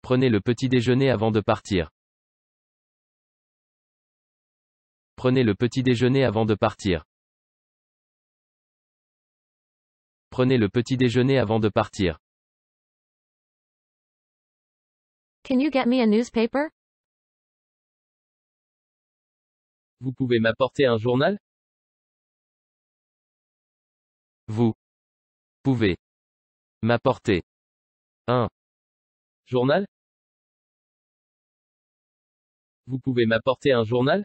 Prenez le petit déjeuner avant de partir. Prenez le petit déjeuner avant de partir. Prenez le petit déjeuner avant de partir. Can you get me a newspaper? Vous pouvez m'apporter un journal? Vous pouvez m'apporter un journal? Vous pouvez m'apporter un journal?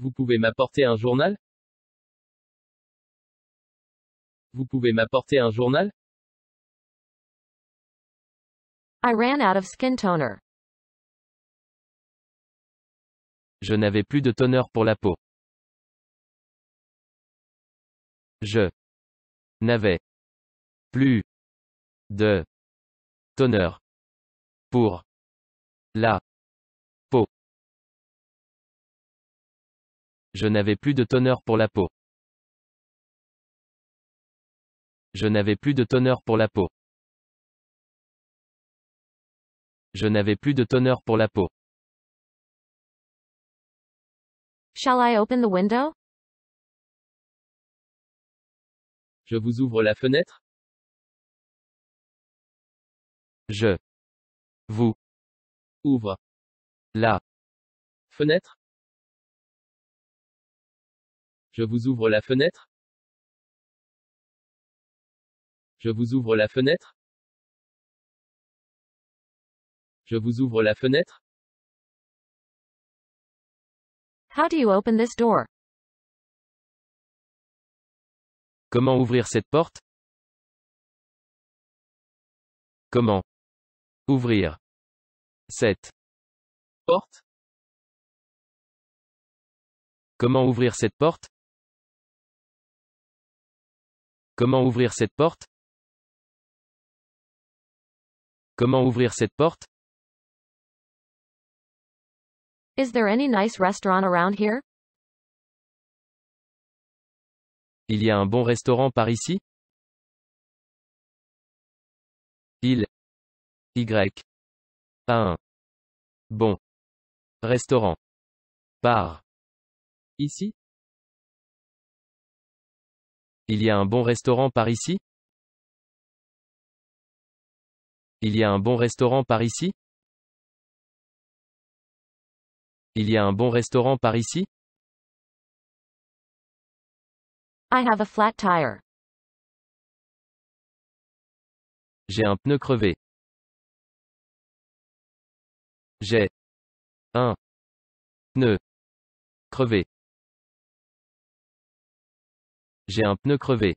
Vous pouvez m'apporter un journal? Vous pouvez m'apporter un journal? I ran out of skin toner. Je n'avais plus de toner pour la peau. Je n'avais plus de toner pour la peau. Je n'avais plus de toner pour la peau. Je n'avais plus de tonneur pour la peau. Je n'avais plus de tonneur pour la peau. Shall I open the window? Je vous ouvre la fenêtre? Je. Vous. Ouvre. La. Fenêtre? Je vous ouvre la fenêtre? Je vous ouvre la fenêtre. Je vous ouvre la fenêtre. How do you open this door? Comment ouvrir cette porte? Comment ouvrir cette porte? Comment ouvrir cette porte? Comment ouvrir cette porte? Comment ouvrir cette porte? Is there any nice restaurant around here? Il y a un bon restaurant par ici? Il y a un bon restaurant par ici? Il y a un bon restaurant par ici? Il y a un bon restaurant par ici Il y a un bon restaurant par ici I have a flat tire. J'ai un pneu crevé. J'ai un pneu crevé. J'ai un pneu crevé.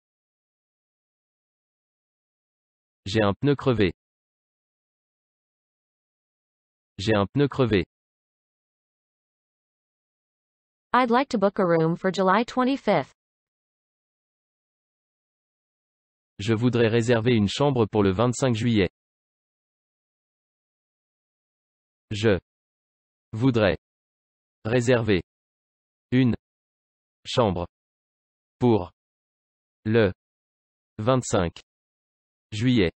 J'ai un pneu crevé. J'ai un pneu crevé. I'd like to book a room for July 25th. Je voudrais réserver une chambre pour le 25 juillet. Je voudrais réserver une chambre pour le 25 juillet.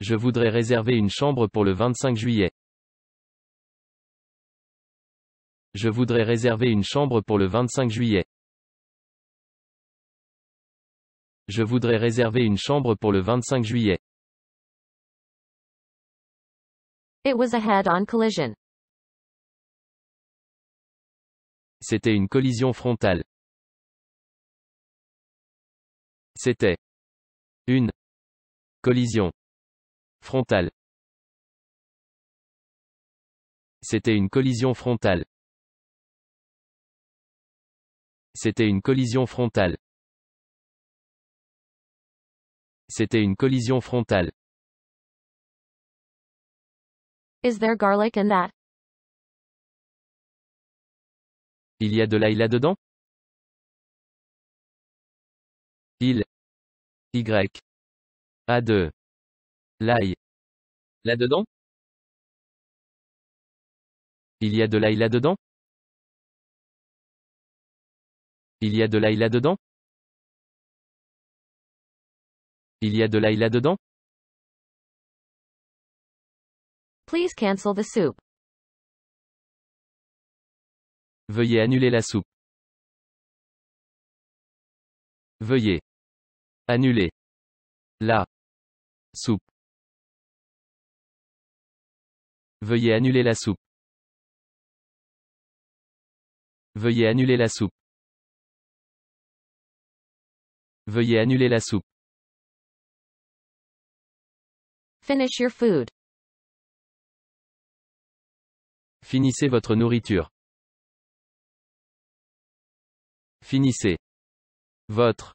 Je voudrais réserver une chambre pour le 25 juillet. Je voudrais réserver une chambre pour le 25 juillet. Je voudrais réserver une chambre pour le 25 juillet. It was a head-on collision. C'était une collision frontale. C'était une collision Frontale. C'était une collision frontale. C'était une collision frontale. C'était une collision frontale. Is there garlic in that? Il y a de l'ail là-dedans? Il. Y. a de L'ail. Là-dedans Il y a de l'ail là-dedans Il y a de l'ail là-dedans Il y a de l'ail là-dedans Please cancel the soup. Veuillez annuler la soupe. Veuillez annuler la soupe. Veuillez annuler la soupe. Veuillez annuler la soupe. Veuillez annuler la soupe. Finish your food. Finissez votre nourriture. Finissez. Votre.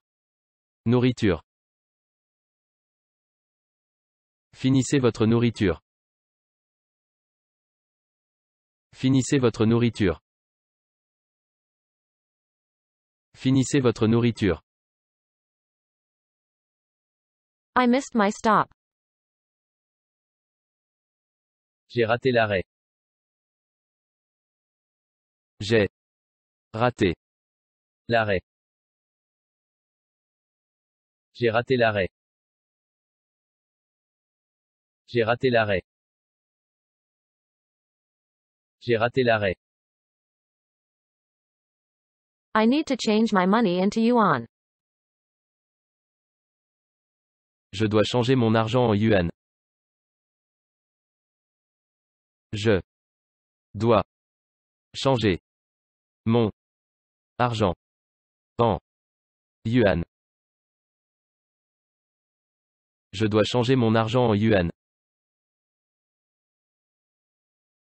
Nourriture. Finissez votre nourriture. Finissez votre nourriture. Finissez votre nourriture. I missed my stop. J'ai raté l'arrêt. J'ai raté l'arrêt. J'ai raté l'arrêt. J'ai raté l'arrêt. J'ai raté l'arrêt. I need to change my money into yuan. Je dois changer mon argent en yuan. Je dois changer mon argent en yuan. Je dois changer mon argent en yuan.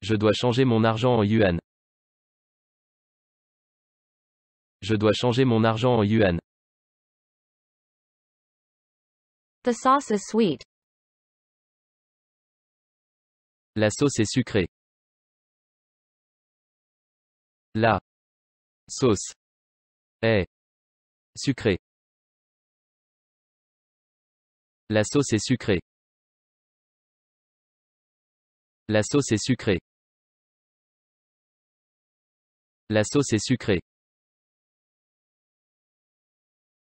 Je dois changer mon argent en yuan. Je dois changer mon argent en yuan. The sauce is sweet. La sauce est sucrée. La sauce est sucrée. La sauce est sucrée. La sauce est sucrée. La sauce est sucrée.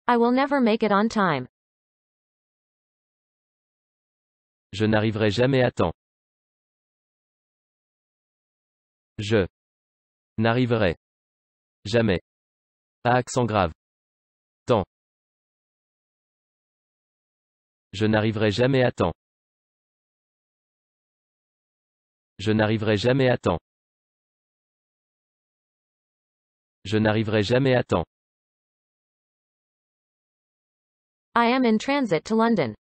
I will never make it on time. Je n'arriverai jamais à temps. Je n'arriverai jamais à accent grave. Temps. Je n'arriverai jamais à temps. Je n'arriverai jamais à temps. Je n'arriverai jamais à temps. I am in transit to London.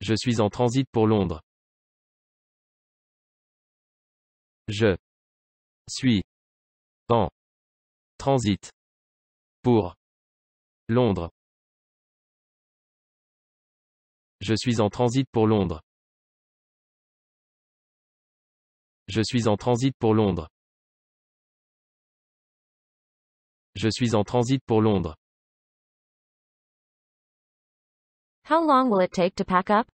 Je suis en transit pour Londres. Je suis en transit pour Londres. Je suis en transit pour Londres. Je suis en transit pour Londres. Je suis en transit pour Londres. How long will it take to pack up?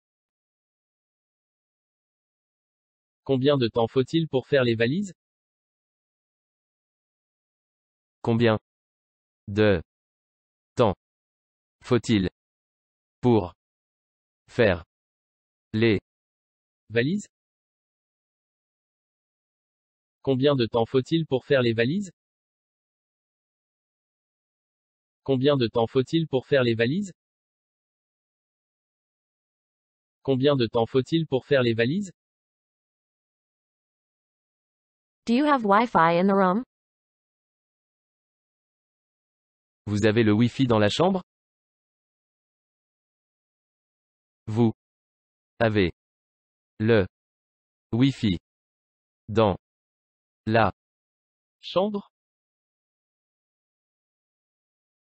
Combien de temps faut-il pour faire les valises? Combien de temps faut-il pour faire les valises Combien de temps faut-il pour faire les valises Combien de temps faut-il pour faire les valises Combien de temps faut-il pour faire les valises Do you have Wi-Fi in the room? Vous avez le Wi-Fi dans la chambre Vous avez le Wi-Fi dans la chambre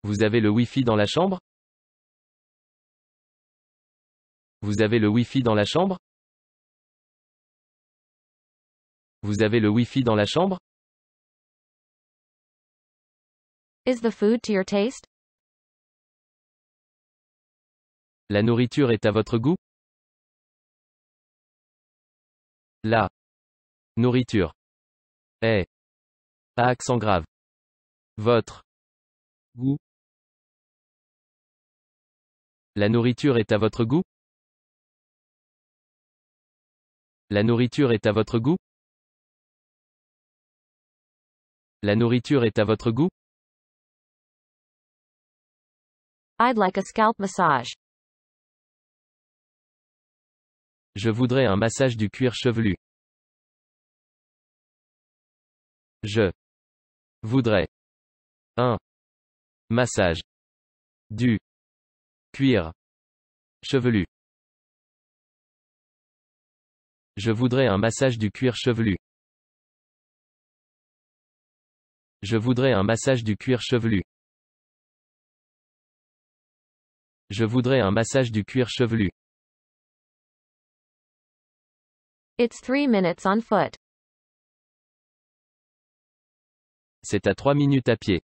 vous avez le Wi-Fi dans la chambre Vous avez le Wi-Fi dans la chambre Vous avez le Wi-Fi dans la chambre Is the food to your taste La nourriture est à votre goût La nourriture est à accent grave votre goût la nourriture est à votre goût La nourriture est à votre goût La nourriture est à votre goût I'd like a scalp massage. Je voudrais un massage du cuir chevelu. Je voudrais un massage du Cuir. Chevelu. Je voudrais un massage du cuir chevelu. Je voudrais un massage du cuir chevelu. Je voudrais un massage du cuir chevelu. It's three minutes on foot. C'est à trois minutes à pied.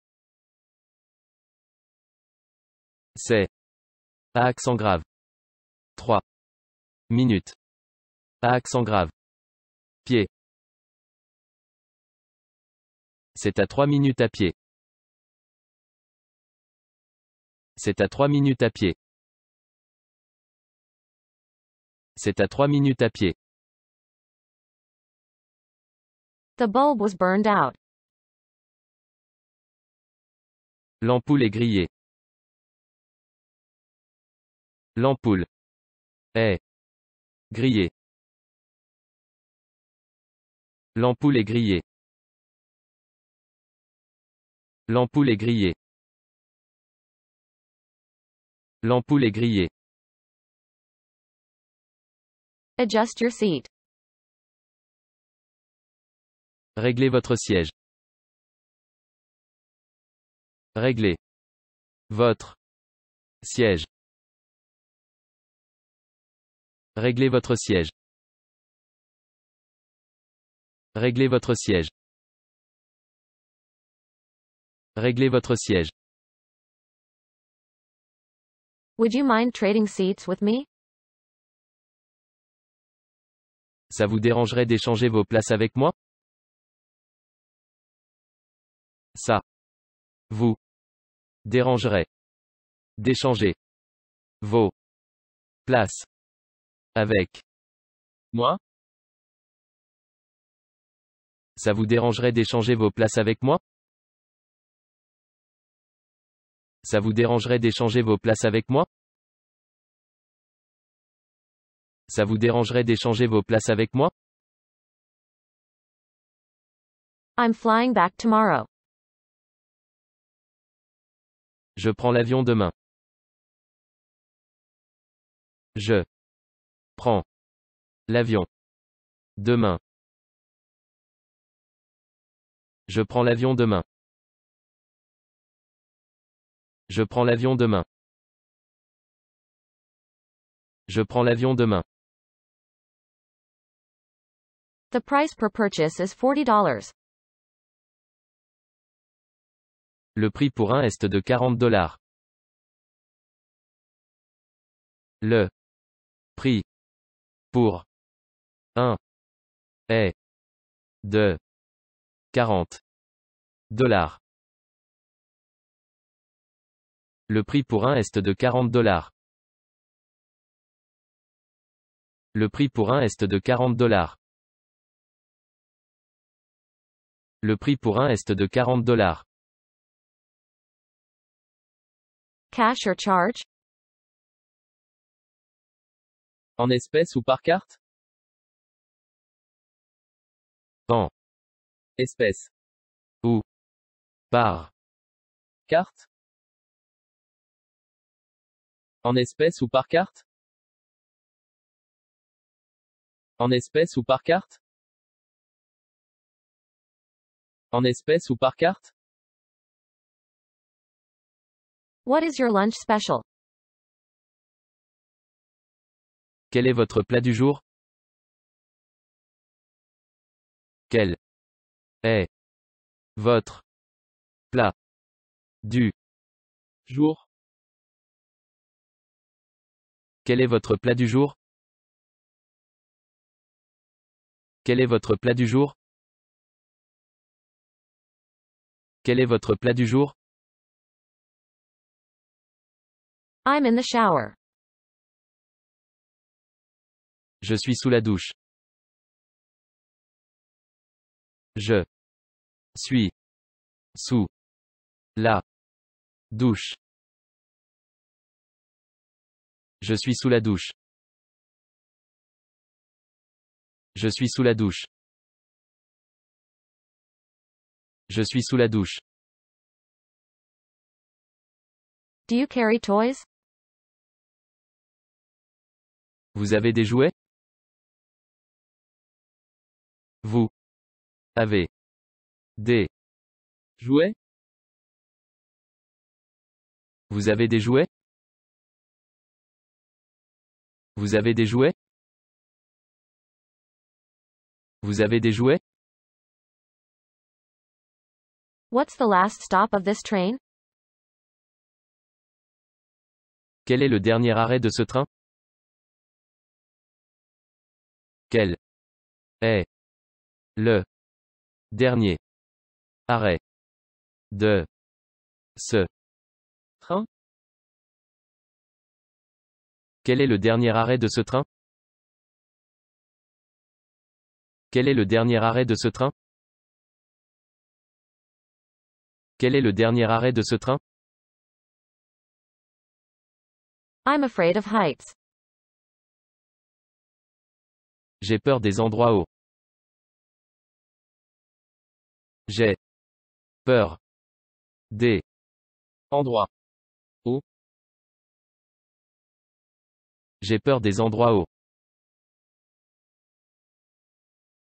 C'est à accent grave. 3 minutes. À accent grave. Pied. C'est à 3 minutes à pied. C'est à 3 minutes à pied. C'est à 3 minutes à pied. The bulb was burned out. L'ampoule est grillée. L'ampoule est grillée. L'ampoule est grillée. L'ampoule est grillée. L'ampoule est grillée. Adjust your seat. Réglez votre siège. Réglez votre siège. Réglez votre siège. Réglez votre siège. Réglez votre siège. Would you mind trading seats with me? Ça vous dérangerait d'échanger vos places avec moi? Ça. Vous. Dérangerait. D'échanger. Vos. Places. Avec moi Ça vous dérangerait d'échanger vos places avec moi Ça vous dérangerait d'échanger vos places avec moi Ça vous dérangerait d'échanger vos places avec moi I'm flying back tomorrow. Je prends l'avion demain. Je Prends l'avion. Demain. Je prends l'avion demain. Je prends l'avion demain. Je prends l'avion demain. The price per purchase is $40. Le prix pour un est de 40 dollars. Le prix pour 1 est de 40 dollars. Le prix pour 1 est de 40 dollars. Le prix pour 1 est de 40 dollars. Le prix pour 1 est de 40 dollars. Cash or charge? En espèce ou par carte En Espèce. ou par carte En espèce ou par carte En espèce ou par carte En espèce ou par carte What is your lunch special? Quel est votre plat du jour Quel est votre plat du jour Quel est votre plat du jour Quel est votre plat du jour Quel est votre plat du jour I'm in the shower. Je suis sous la douche. Je suis sous la douche. Je suis sous la douche. Je suis sous la douche. Je suis sous la douche. Do you carry toys? Vous avez des jouets? Vous avez des jouets Vous avez des jouets Vous avez des jouets Vous avez des jouets What's the last stop of this train? Quel est le dernier arrêt de ce train Quel est le dernier arrêt de ce train Quel est le dernier arrêt de ce train Quel est le dernier arrêt de ce train Quel est le dernier arrêt de ce train I'm afraid of heights. J'ai peur des endroits hauts. J'ai peur des endroits où J'ai peur des endroits où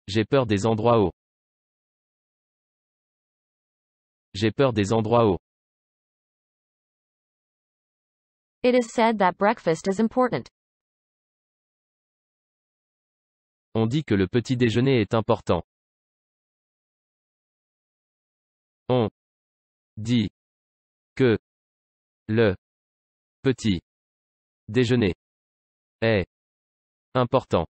J'ai peur des endroits où J'ai peur des endroits où It is said that breakfast is important. On dit que le petit déjeuner est important. On dit que le petit déjeuner est important.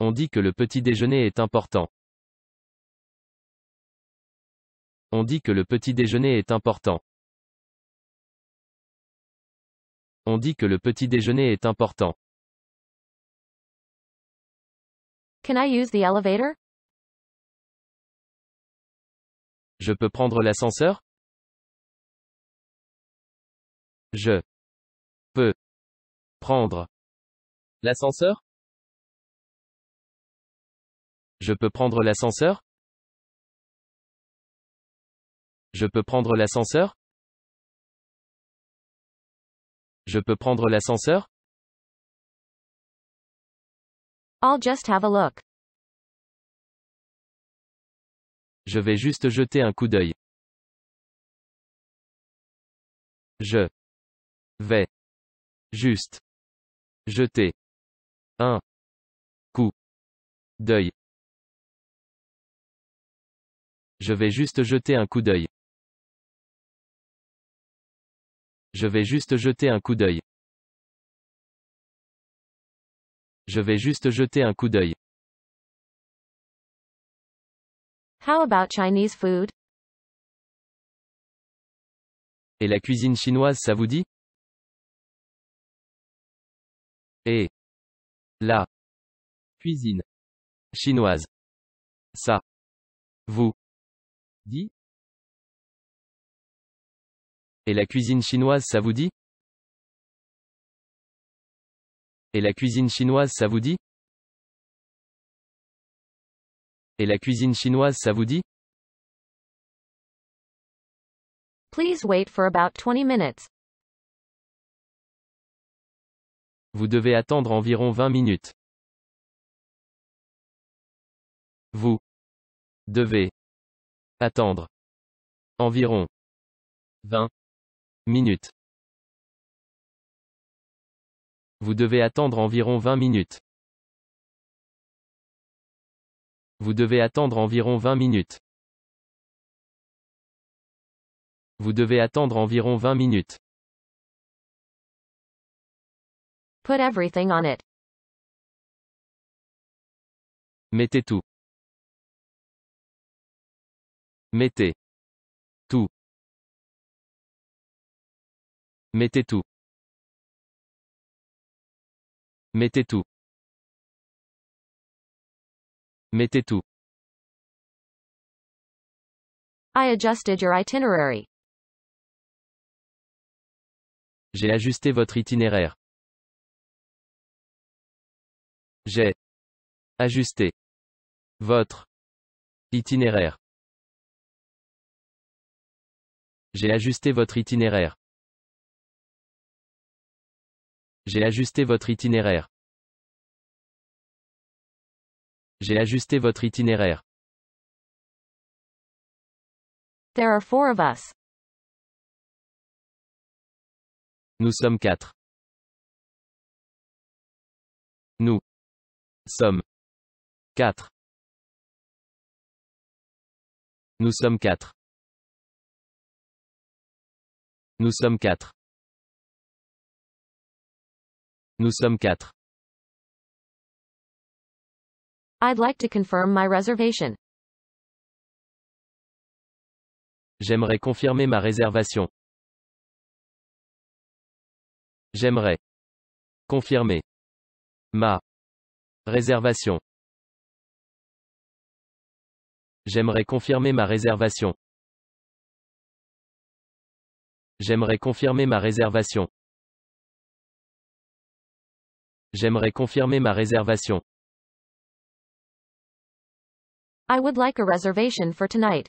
On dit que le petit déjeuner est important. On dit que le petit déjeuner est important. On dit que le petit déjeuner est important. Can I use the elevator? Je peux prendre l'ascenseur Je peux prendre l'ascenseur Je peux prendre l'ascenseur Je peux prendre l'ascenseur Je peux prendre l'ascenseur I'll just have a look. Je vais juste jeter un coup d'œil. Je vais juste jeter un coup d'œil. Je vais juste jeter un coup d'œil. Je vais juste jeter un coup d'œil. Je vais juste jeter un coup d'œil. How about Chinese food? Et la cuisine chinoise, ça vous dit Et la cuisine chinoise, ça vous dit Et la cuisine chinoise, ça vous dit Et la cuisine chinoise, ça vous dit Et la cuisine chinoise, ça vous dit Please wait for about 20 minutes. Vous devez attendre environ 20 minutes. Vous devez attendre environ 20 minutes. Vous devez attendre environ 20 minutes. Vous devez attendre environ 20 minutes. Vous devez attendre environ 20 minutes. Put everything on it. Mettez tout. Mettez. Tout. Mettez tout. Mettez tout. Mettez tout. I adjusted your itinerary. J'ai ajusté votre itinéraire. J'ai ajusté votre itinéraire. J'ai ajusté votre itinéraire. J'ai ajusté votre itinéraire. J'ai ajusté votre itinéraire. There are four of us. Nous sommes quatre. Nous sommes quatre. Nous sommes quatre. Nous sommes quatre. Nous sommes quatre. I'd like to confirm my reservation. J'aimerais confirmer ma réservation. J'aimerais confirmer ma réservation. J'aimerais confirmer ma réservation. J'aimerais confirmer ma réservation. J'aimerais confirmer ma réservation. I would like a reservation for tonight.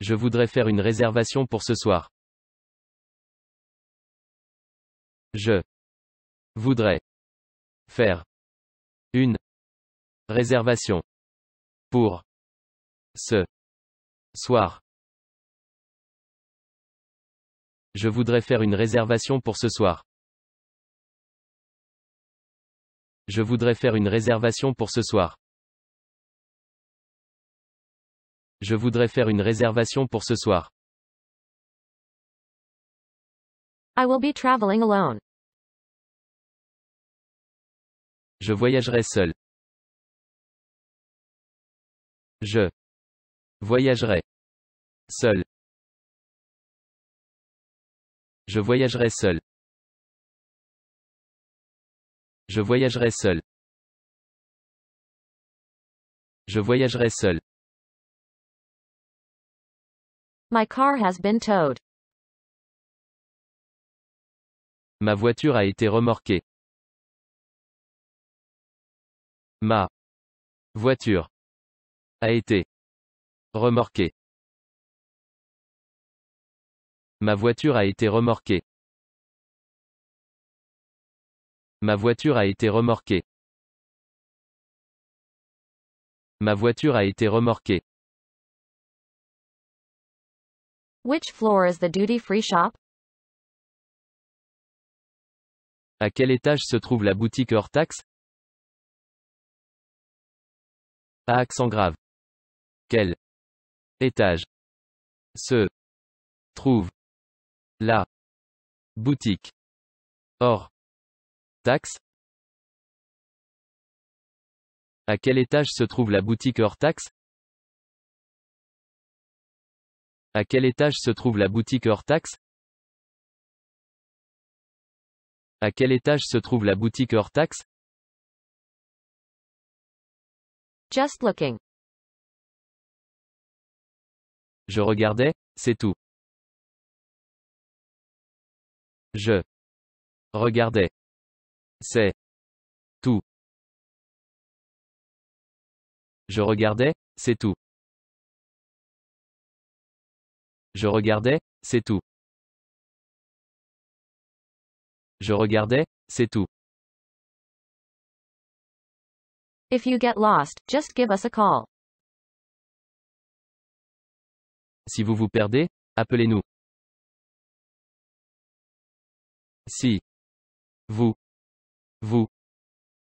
Je voudrais faire une réservation pour ce soir. Je voudrais faire une réservation pour ce soir. Je voudrais faire une réservation pour ce soir. Je voudrais faire une réservation pour ce soir. Je voudrais faire une réservation pour ce soir. I will be traveling alone. Je voyagerai seul. Je voyagerai seul. Je voyagerai seul. Je voyagerai seul. Je voyagerai seul. My car has been towed. Ma voiture a été remorquée. Ma voiture a été remorquée. Ma voiture a été remorquée. Ma voiture a été remorquée. Ma voiture a été remorquée. Which floor is the duty-free shop? À quel étage se trouve la boutique hors taxe? À accent grave. Quel étage se trouve la boutique hors taxe À quel étage se trouve la boutique hors taxe À quel étage se trouve la boutique hors taxe À quel étage se trouve la boutique hors taxe Just looking. Je regardais, c'est tout. Je regardais. C'est tout. Je regardais, c'est tout. Je regardais, c'est tout. Je regardais, c'est tout. If you get lost, just give us a call. Si vous vous perdez, appelez-nous. Si vous vous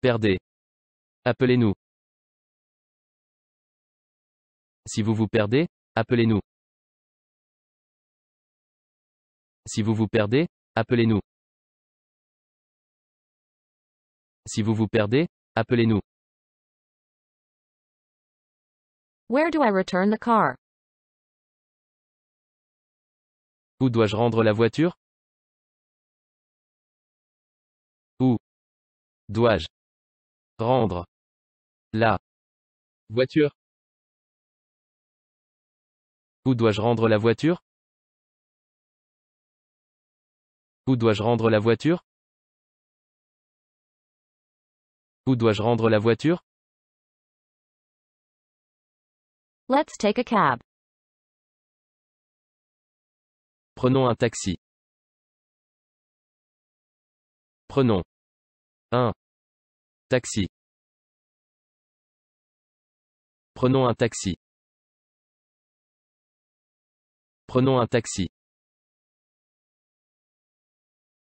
perdez. Appelez-nous. Si vous vous perdez, appelez-nous. Si vous vous perdez, appelez-nous. Si vous vous perdez, appelez-nous. Where do I return the car? Où dois-je rendre la voiture? Dois-je rendre la voiture Où dois-je rendre la voiture Où dois-je rendre la voiture Où dois-je rendre la voiture Let's take a cab. Prenons un taxi. Prenons un Taxi. Prenons un taxi. Prenons un taxi.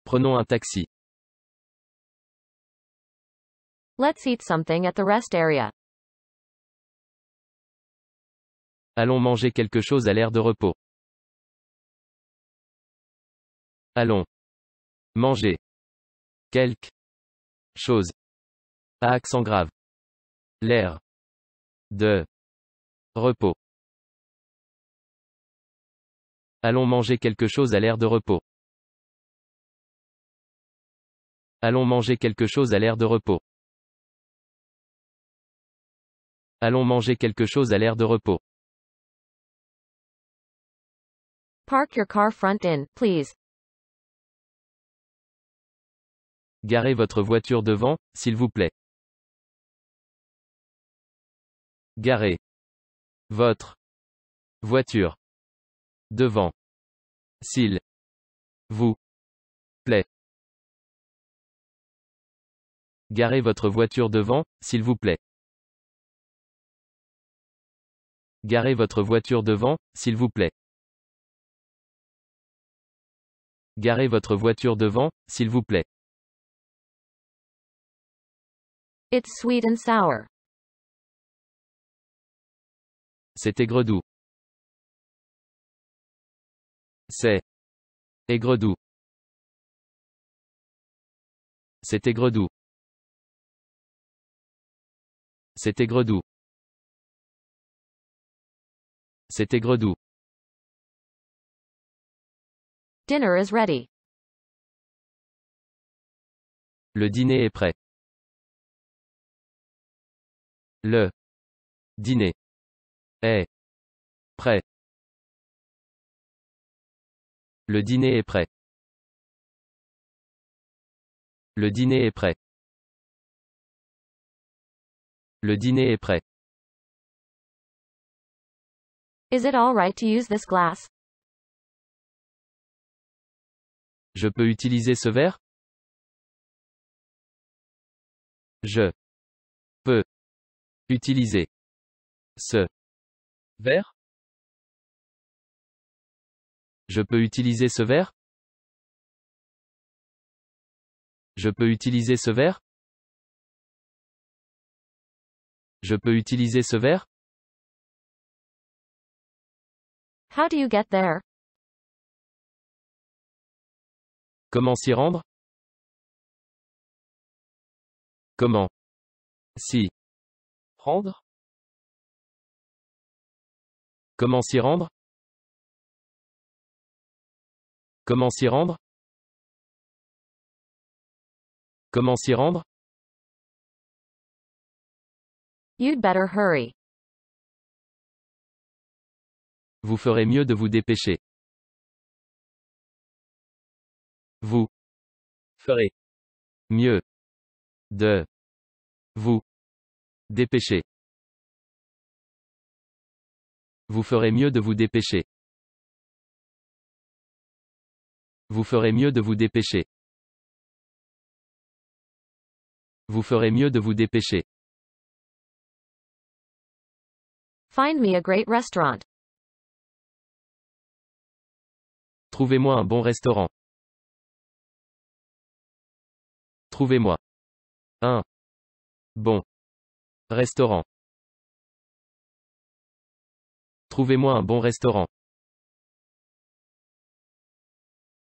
Prenons un taxi. Let's eat something at the rest area. Allons manger quelque chose à l'air de repos. Allons manger quelque chose à accent grave. L'air de repos. Allons manger quelque chose à l'air de repos. Allons manger quelque chose à l'air de repos. Allons manger quelque chose à l'air de repos. Park your car front in, please. Garez votre voiture devant, s'il vous plaît. Garez. Votre. Voiture. Devant. S'il. Vous. Plaît. Garez votre voiture devant, s'il vous plaît. Garez votre voiture devant, s'il vous plaît. Garez votre voiture devant, s'il vous plaît. It's sweet and sour. C'est aigre C'est aigredou. C'est aigre C'est aigre C'est Dinner is ready. Le dîner est prêt. Le dîner Prêt. Le dîner est prêt. Le dîner est prêt. Le dîner est prêt. Is it all right to use this glass? Je peux utiliser ce verre? Je peux utiliser ce Verre Je peux utiliser ce verre Je peux utiliser ce verre Je peux utiliser ce verre How do you get there? Comment s'y rendre? Comment si rendre? Comment s'y rendre Comment s'y rendre Comment s'y rendre You'd better hurry. Vous ferez mieux de vous dépêcher. Vous ferez mieux de vous dépêcher. Vous ferez mieux de vous dépêcher. Vous ferez mieux de vous dépêcher. Vous ferez mieux de vous dépêcher. Find me a great restaurant. Trouvez-moi un bon restaurant. Trouvez-moi. Un. Bon. Restaurant. Trouvez-moi un bon restaurant.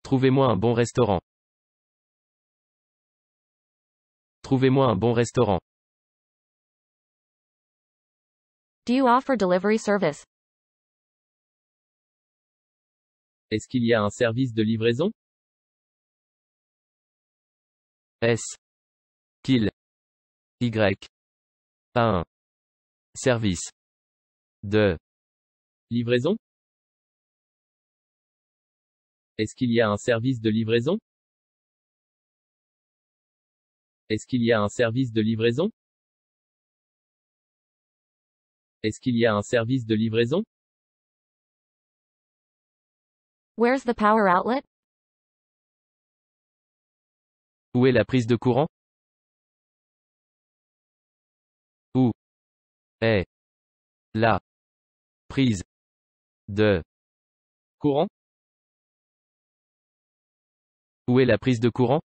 Trouvez-moi un bon restaurant. Trouvez-moi un bon restaurant. Do you offer delivery service? Est-ce qu'il y a un service de livraison? S. Qu'il. Y. Service. De. Livraison Est-ce qu'il y a un service de livraison Est-ce qu'il y a un service de livraison Est-ce qu'il y a un service de livraison Where's the power outlet Où est la prise de courant Où est la prise de courant Où est la prise de courant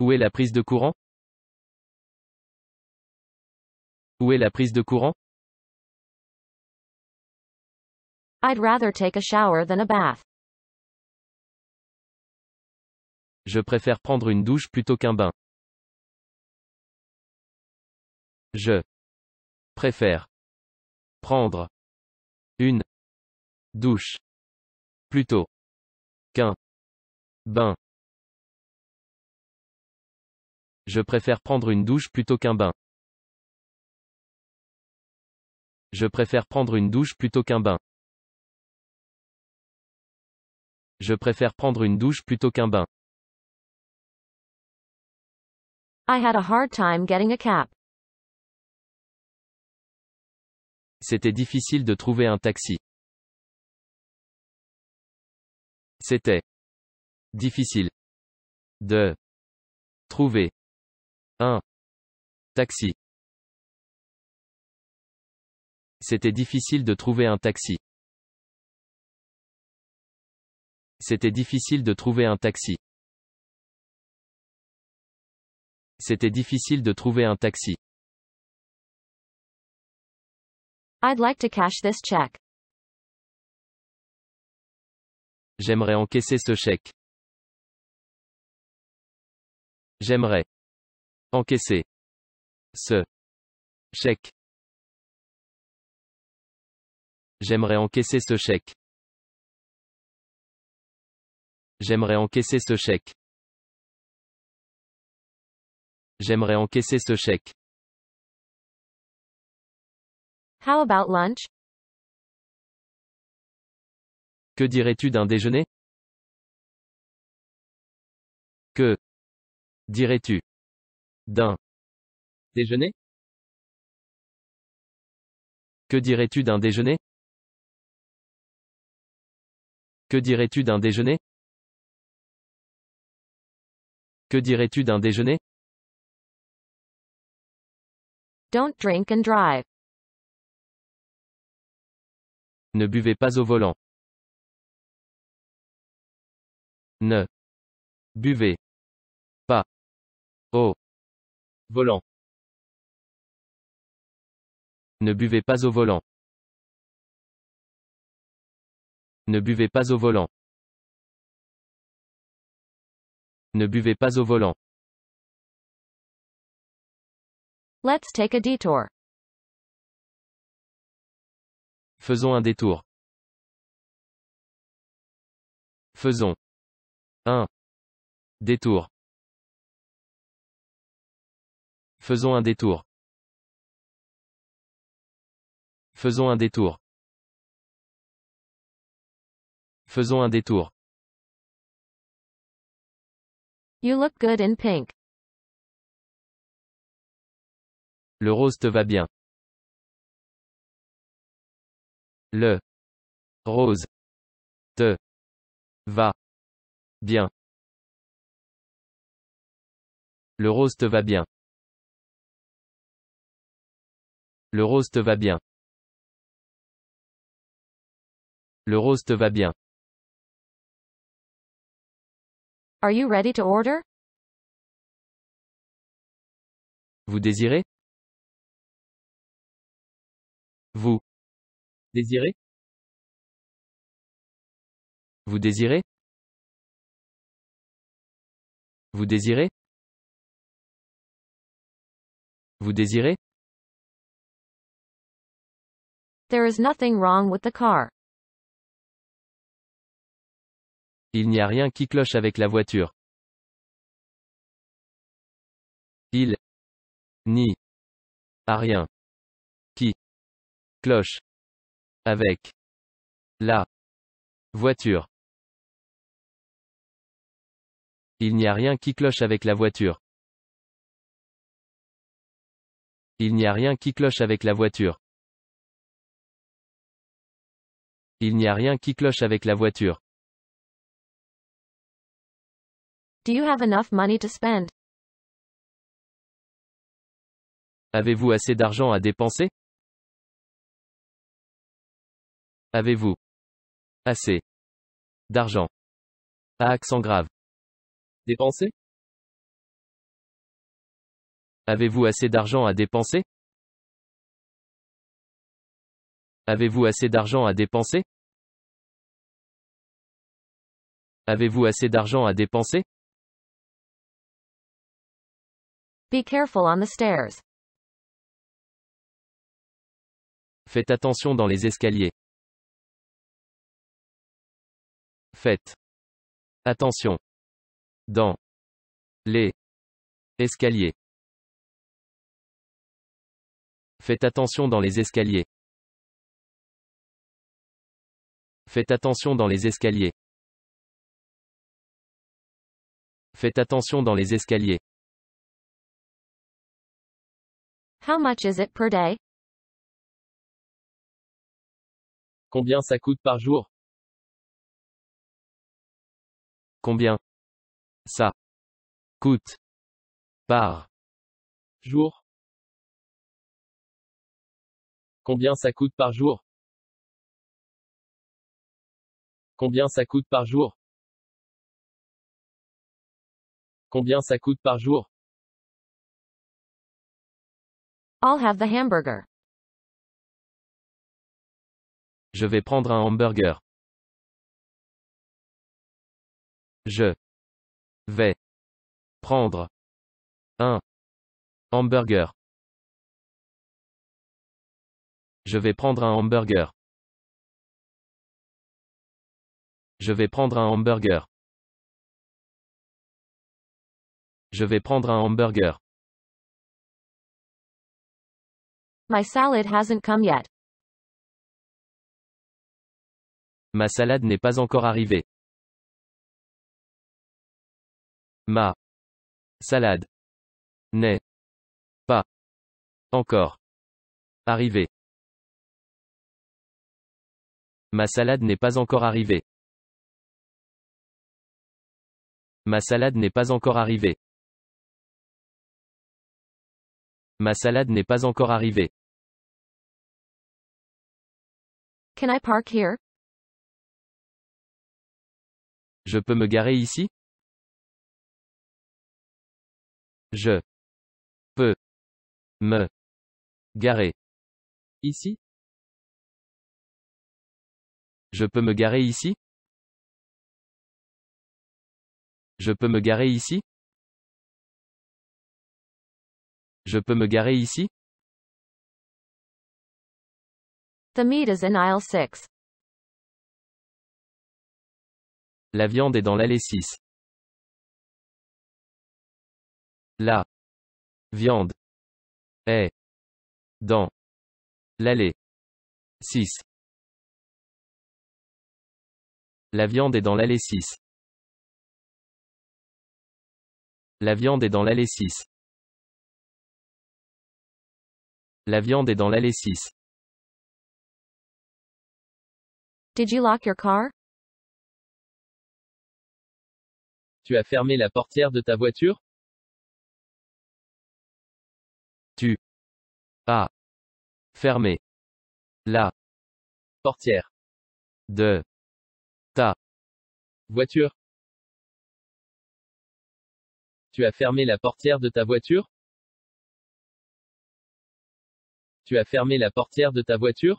Où est la prise de courant Où est la prise de courant I'd rather take a shower than a bath. Je préfère prendre une douche plutôt qu'un bain. Je préfère Prendre une douche plutôt qu'un bain. Je préfère prendre une douche plutôt qu'un bain. Je préfère prendre une douche plutôt qu'un bain. Je préfère prendre une douche plutôt qu'un bain. I had a hard time getting a cap. C'était difficile de trouver un taxi. C'était difficile de trouver un taxi. C'était difficile de trouver un taxi. C'était difficile de trouver un taxi. C'était difficile de trouver un taxi. I'd like to cash this check. J'aimerais encaisser ce chèque. J'aimerais encaisser ce chèque. J'aimerais encaisser ce chèque. J'aimerais encaisser ce chèque. J'aimerais encaisser ce chèque. How about lunch? Que dirais-tu d'un déjeuner? Que dirais-tu d'un déjeuner? Que dirais-tu d'un déjeuner? Que dirais-tu d'un déjeuner? Que dirais-tu d'un déjeuner? Don't drink and drive. Ne buvez pas au volant. Ne buvez pas au volant. Ne buvez pas au volant. Ne buvez pas au volant. Ne buvez pas au volant. Let's take a detour. Faisons un détour. Faisons. un Détour. Faisons un détour. Faisons un détour. Faisons un détour. You look good in pink. Le rose te va bien. Le rose te va bien. Le rose te va bien. Le rose te va bien. Le rose te va bien. Are you ready to order? Vous désirez? Vous Désirez Vous désirez Vous désirez Vous désirez There is nothing wrong with the car. Il n'y a rien qui cloche avec la voiture. Il ni a rien qui cloche avec la voiture. Il n'y a rien qui cloche avec la voiture. Il n'y a rien qui cloche avec la voiture. Il n'y a rien qui cloche avec la voiture. Do you have enough money to spend? Avez-vous assez d'argent à dépenser? Avez-vous assez d'argent à accent grave dépenser Avez-vous assez d'argent à dépenser Avez-vous assez d'argent à dépenser Avez-vous assez d'argent à dépenser Be careful on the stairs. Faites attention dans les escaliers. Faites attention dans les escaliers. Faites attention dans les escaliers. Faites attention dans les escaliers. Faites attention dans les escaliers. How much is it per day? Combien ça coûte par jour Combien ça coûte par jour Combien ça coûte par jour Combien ça coûte par jour Combien ça coûte par jour I'll have the hamburger. Je vais prendre un hamburger. Je vais prendre un hamburger. Je vais prendre un hamburger. Je vais prendre un hamburger. Je vais prendre un hamburger. Ma salade n'est pas encore arrivée. Ma salade n'est pas encore arrivée. Ma salade n'est pas encore arrivée. Ma salade n'est pas encore arrivée. Ma salade n'est pas encore arrivée. Can I park here? Je peux me garer ici? Je peux me garer ici Je peux me garer ici Je peux me garer ici Je peux me garer ici The meat is in aisle La viande est dans l'allée 6. La viande est dans l'allée 6. La viande est dans l'allée 6. La viande est dans l'allée 6. La viande est dans l'allée 6. Did you lock your car? Tu as fermé la portière de ta voiture? Tu as fermé la portière de ta voiture. Tu as fermé la portière de ta voiture Tu as fermé la portière de ta voiture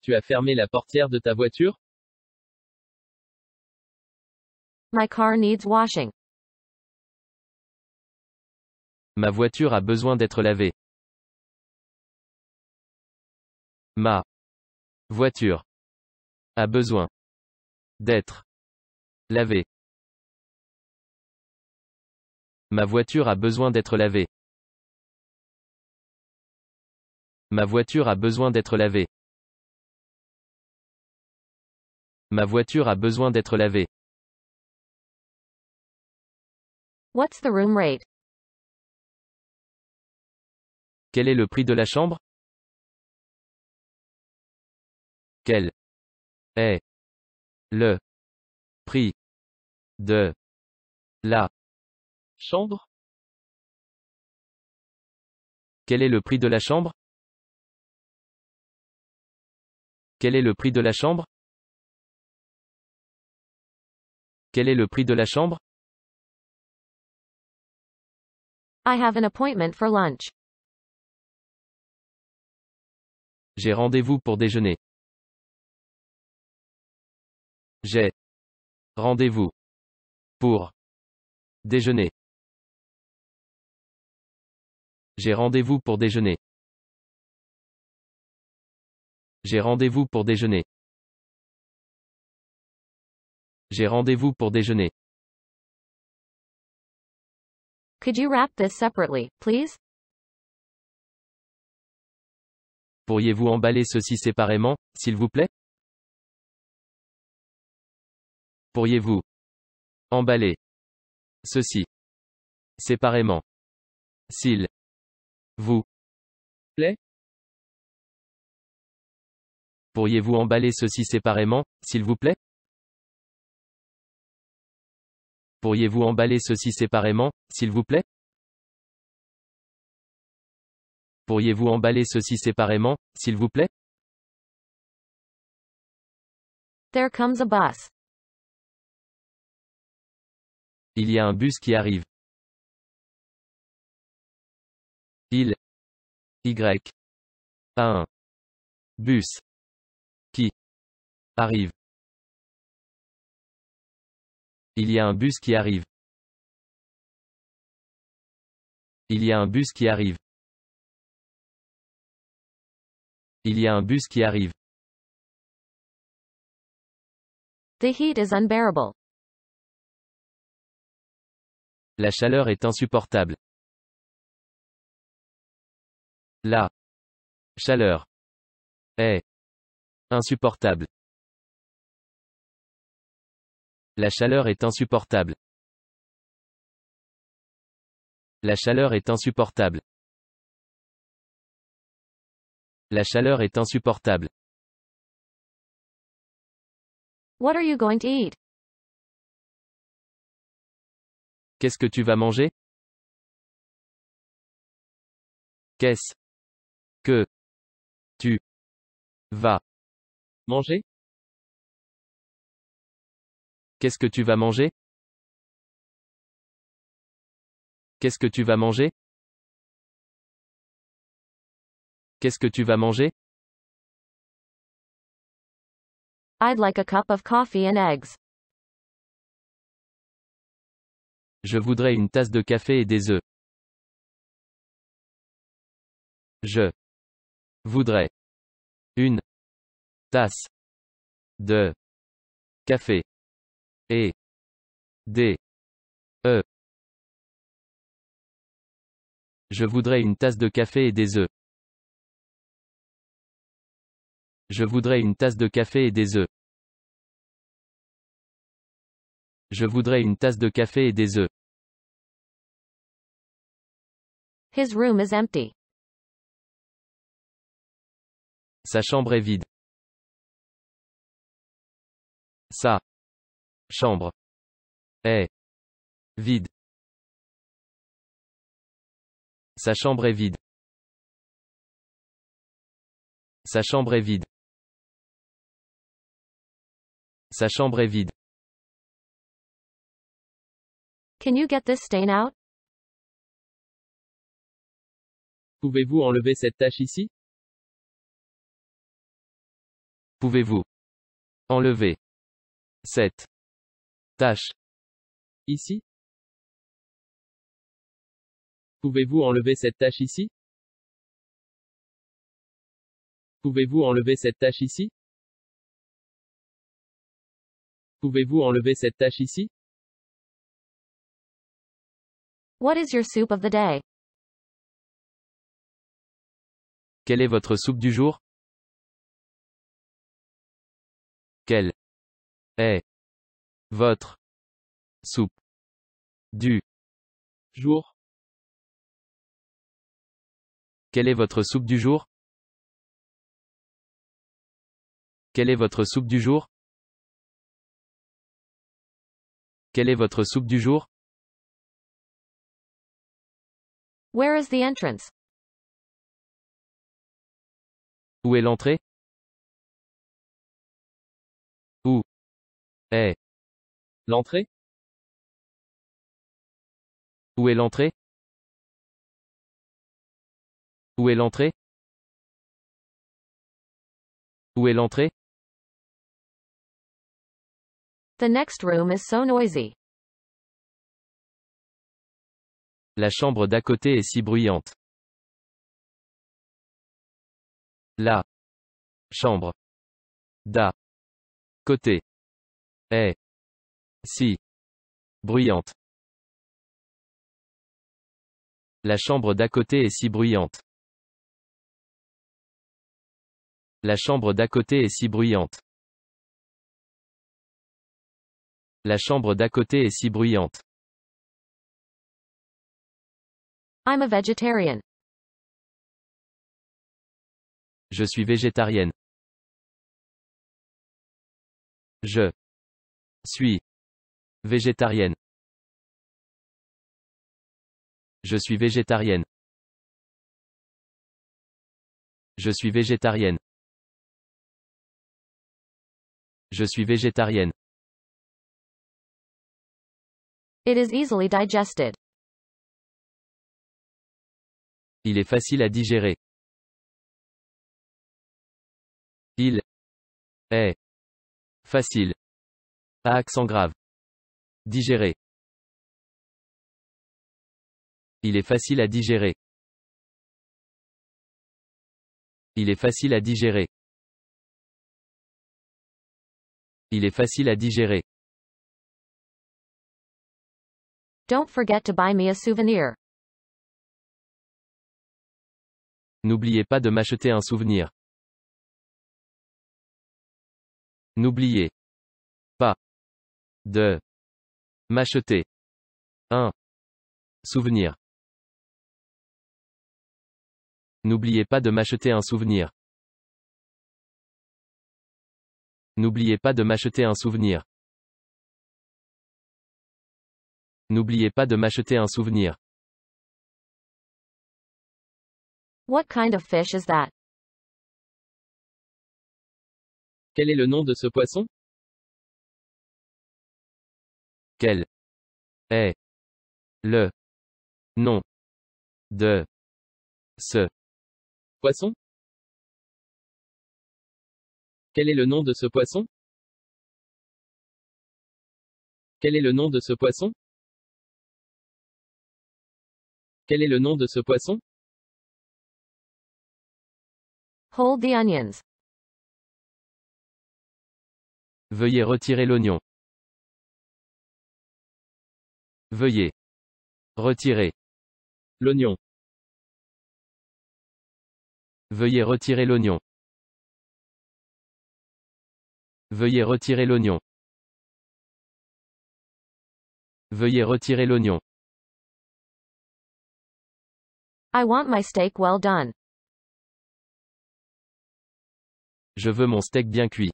Tu as fermé la portière de ta voiture My car needs washing. Ma voiture a besoin d'être lavée. Ma voiture a besoin d'être lavée. Ma voiture a besoin d'être lavée. Ma voiture a besoin d'être lavée. Ma voiture a besoin d'être lavée. What's the room rate? Quel est le prix de la chambre Quel est le prix de la chambre Quel est le prix de la chambre Quel est le prix de la chambre Quel est le prix de la chambre I have an appointment for lunch. J'ai rendez-vous pour déjeuner. J'ai rendez-vous pour déjeuner. J'ai rendez-vous pour déjeuner. J'ai rendez-vous pour déjeuner. J'ai rendez-vous pour déjeuner. Could you wrap this separately, please? Pourriez-vous emballer ceci séparément, s'il vous plaît Pourriez-vous emballer ceci séparément s'il vous plaît Pourriez-vous emballer ceci séparément, s'il vous plaît Pourriez-vous emballer ceci séparément, s'il vous plaît Pourriez-vous emballer ceci séparément, s'il vous plaît? There comes a bus. Il y a un bus qui arrive. Il y a un bus qui arrive. Il y a un bus qui arrive. Il y a un bus qui arrive. Il y a un bus qui arrive. The heat is unbearable. La chaleur est insupportable. La chaleur est insupportable. La chaleur est insupportable. La chaleur est insupportable. La chaleur est insupportable. What are you going to eat? Qu'est-ce que tu vas manger? Qu'est-ce que tu vas manger? Qu'est-ce que tu vas manger? Qu'est-ce que tu vas manger? Qu'est-ce que tu vas manger? I'd like a cup of coffee and eggs. Je voudrais une tasse de café et des œufs. Je voudrais une tasse de café et des œufs. Je voudrais une tasse de café et des œufs. Je voudrais une tasse de café et des œufs. Je voudrais une tasse de café et des œufs. His room is empty. Sa chambre est vide. Sa chambre est vide. Sa chambre est vide. Sa chambre est vide. Sa chambre est vide. Can you get this stain out? Pouvez-vous enlever cette tache ici? Pouvez-vous enlever cette tache ici? Pouvez-vous enlever cette tache ici? Pouvez-vous enlever cette tache ici? Pouvez-vous enlever cette tâche ici? What is your soup of the day? Quelle est votre soupe du jour? Quelle est votre soupe du jour? Quelle est votre soupe du jour? Quelle est votre soupe du jour? Quelle est votre soupe du jour? Where is the entrance? Où est l'entrée? Où est l'entrée? Où est l'entrée? Où est l'entrée? Où est l'entrée? The next room is so noisy. La chambre d'à côté est si bruyante. La chambre d'à côté est si bruyante. La chambre d'à côté est si bruyante. La chambre d'à côté est si bruyante. La chambre d'à côté est si bruyante. I'm a vegetarian. Je suis végétarienne. Je suis végétarienne. Je suis végétarienne. Je suis végétarienne. Je suis végétarienne. It is easily digested. Il est facile à digérer. Il est facile à accent grave. Digérer. Il est facile à digérer. Il est facile à digérer. Il est facile à digérer. Don't forget to buy me a souvenir. N'oubliez pas de m'acheter un souvenir. N'oubliez pas de m'acheter un souvenir. N'oubliez pas de m'acheter un souvenir. N'oubliez pas de m'acheter un souvenir. N'oubliez pas de m'acheter un souvenir. What kind of fish is that? Quel est le nom de ce poisson? Quel est le nom de ce poisson? Quel est le nom de ce poisson? Quel est le nom de ce poisson? Quel est le nom de ce poisson Hold the onions. Veuillez retirer l'oignon. Veuillez retirer l'oignon. Veuillez retirer l'oignon. Veuillez retirer l'oignon. Veuillez retirer l'oignon. I want my steak well done. Je veux mon steak bien cuit.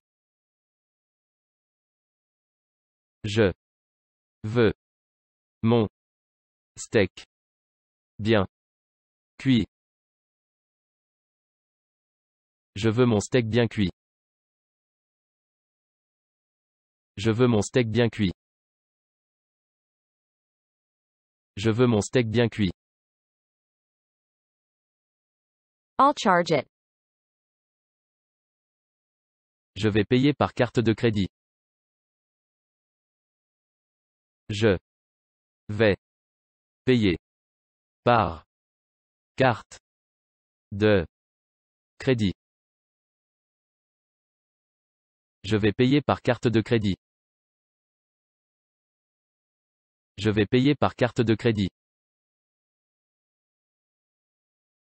Je veux mon steak bien cuit. Je veux mon steak bien cuit. Je veux mon steak bien cuit. Je veux mon steak bien cuit. Je vais payer par carte de crédit. Je vais payer par carte de crédit. Je vais payer par carte de crédit. Je vais payer par carte de crédit.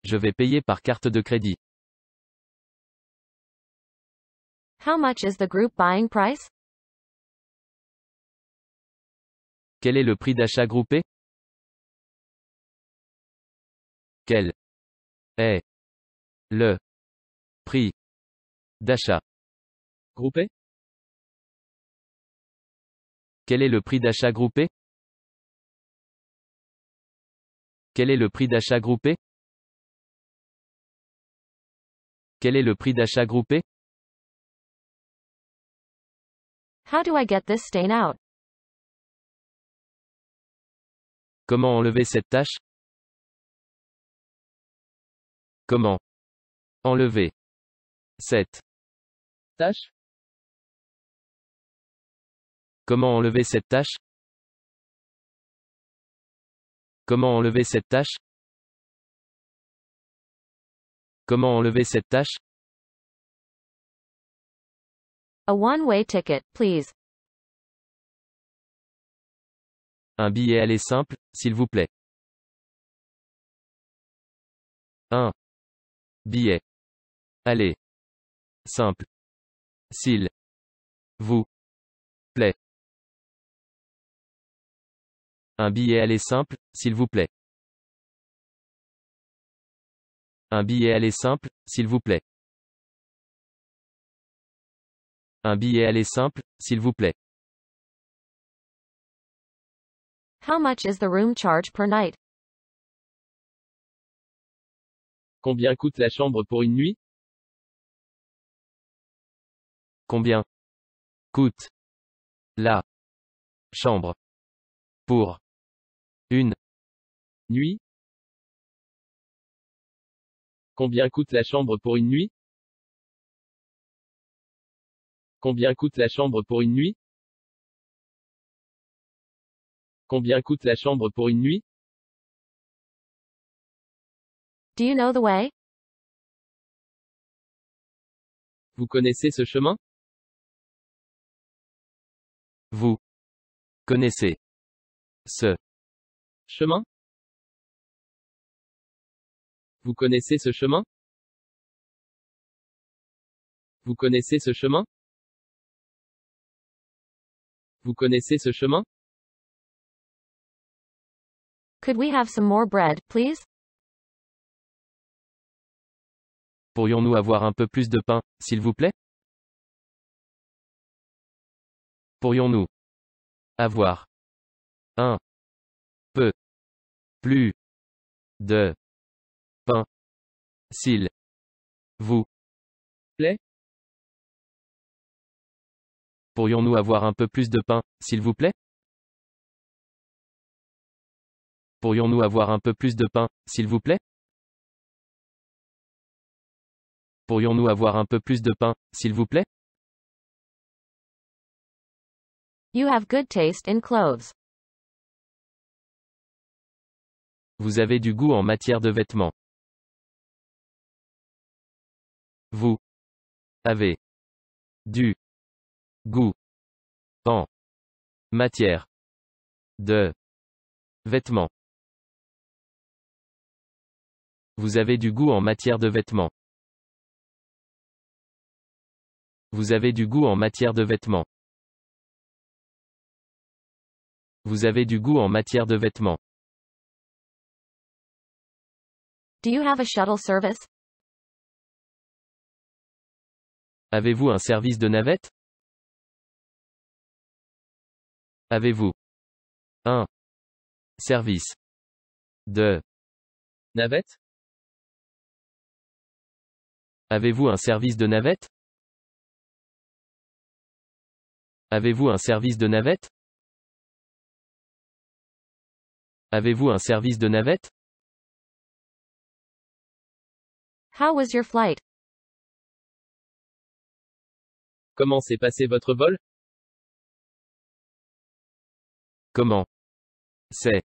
Je vais payer par carte de crédit. How much is the group buying price? Quel est le prix d'achat groupé? Quel est le prix d'achat groupé? Quel est le prix d'achat groupé? Quel est le prix d'achat groupé? Quel est le prix d'achat groupé? How do I get this stain out? Comment enlever cette tache? Comment enlever cette tache? Comment enlever cette tache? Comment enlever cette tache? Comment enlever cette tâche Un billet aller simple, s'il vous plaît. Un billet aller simple, s'il vous plaît. Un billet aller simple, s'il vous plaît. Un billet aller simple, s'il vous plaît. Un billet aller simple, s'il vous plaît. How much is the room charge per night? Combien coûte la chambre pour une nuit? Combien coûte la chambre pour une nuit? Combien coûte la chambre pour une nuit Combien coûte la chambre pour une nuit Combien coûte la chambre pour une nuit Do you know the way Vous connaissez ce chemin Vous connaissez ce chemin vous connaissez ce chemin Vous connaissez ce chemin Vous connaissez ce chemin Could we have some more bread, please? Pourrions-nous avoir un peu plus de pain, s'il vous plaît Pourrions-nous avoir un peu plus de pain. S'il vous plaît. Pourrions-nous avoir un peu plus de pain, s'il vous plaît Pourrions-nous avoir un peu plus de pain, s'il vous plaît Pourrions-nous avoir un peu plus de pain, s'il vous plaît You have good taste in clothes. Vous avez du goût en matière de vêtements. Vous avez du goût en matière de vêtements. Vous avez du goût en matière de vêtements. Vous avez du goût en matière de vêtements. Vous avez du goût en matière de vêtements. Do you have a shuttle service? Avez-vous un service de navette Avez-vous un service de navette Avez-vous un service de navette Avez-vous un service de navette Avez-vous un service de navette How was your flight? Comment s'est passé votre vol Comment s'est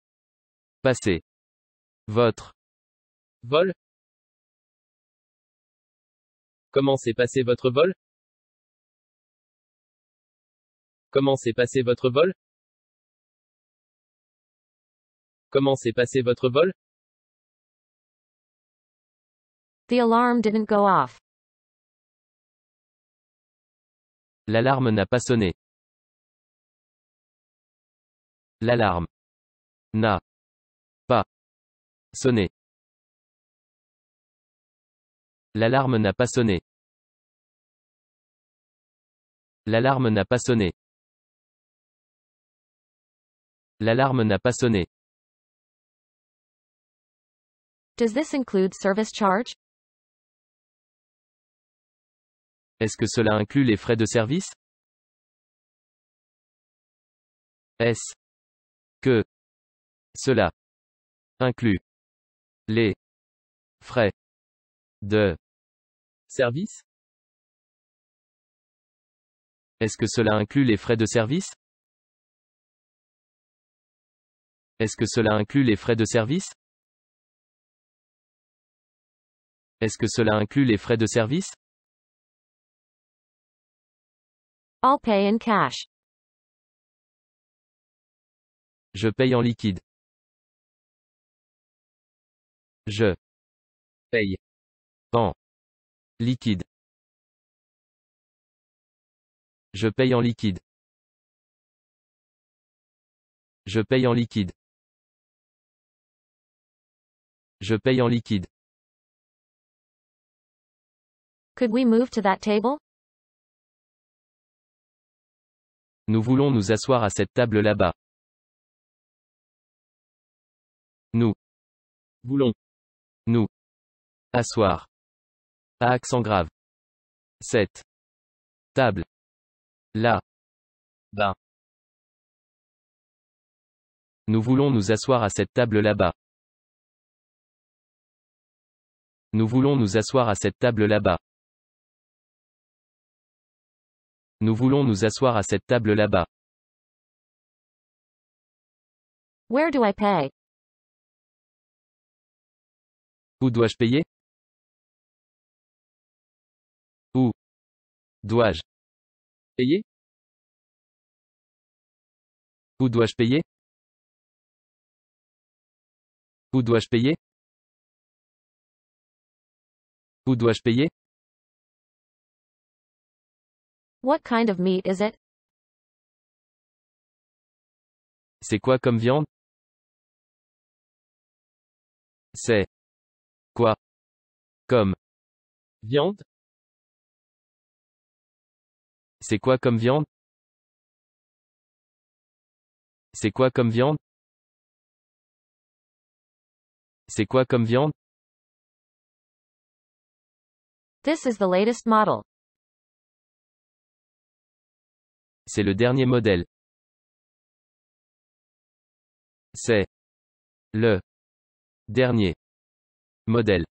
passé votre vol Comment s'est passé votre vol Comment s'est passé votre vol Comment s'est passé votre vol The alarm didn't go off. L'alarme n'a pas sonné. L'alarme n'a pas sonné. L'alarme n'a pas sonné. L'alarme n'a pas sonné. L'alarme n'a pas sonné. Does this include service charge? Est-ce que cela inclut les frais de service Est-ce que cela inclut les frais de service Est-ce que cela inclut les frais de service Est-ce que cela inclut les frais de service Est-ce que cela inclut les frais de service I'll pay in cash. Je paye en liquide. Je paye en liquide. Je paye en liquide. Je paye en liquide. Je paye en liquide. Could we move to that table? Nous voulons nous asseoir à cette table là-bas. Nous voulons nous asseoir à accent grave. Cette table là bas. Nous voulons nous asseoir à cette table là-bas. Nous voulons nous asseoir à cette table là-bas. Nous voulons nous asseoir à cette table là-bas. Où dois-je payer? Où dois-je payer? Où dois-je payer? Où dois-je payer? Où dois-je payer? What kind of meat is it? C'est quoi comme viande? C'est quoi comme viande? C'est quoi comme viande? C'est quoi comme viande? C'est quoi comme viande? This is the latest model. C'est le dernier modèle. C'est le dernier modèle.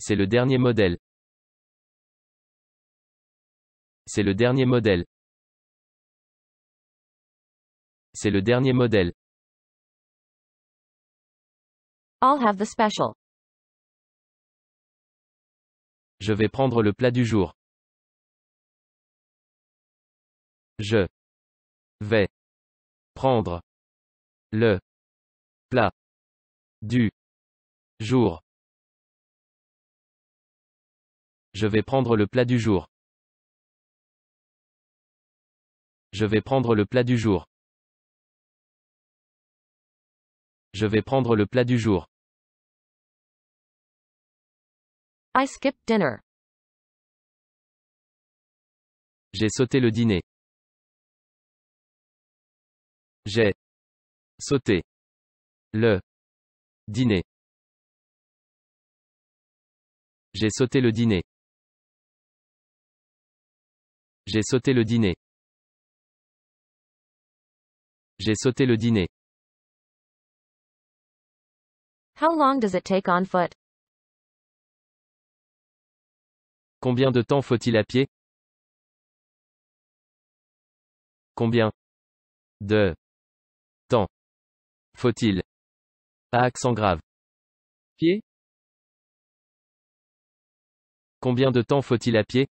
C'est le dernier modèle. C'est le dernier modèle. C'est le dernier modèle. have the special. Je vais prendre le plat du jour. Je vais prendre le plat du jour. Je vais prendre le plat du jour. Je vais prendre le plat du jour. Je vais prendre le plat du jour. I skipped dinner. J'ai sauté le dîner. J'ai sauté le dîner. J'ai sauté le dîner. J'ai sauté le dîner. J'ai sauté le dîner. How long does it take on foot? Combien de temps faut-il à pied? Combien de Temps. Faut-il. À accent grave. Pied. Combien de temps faut-il à pied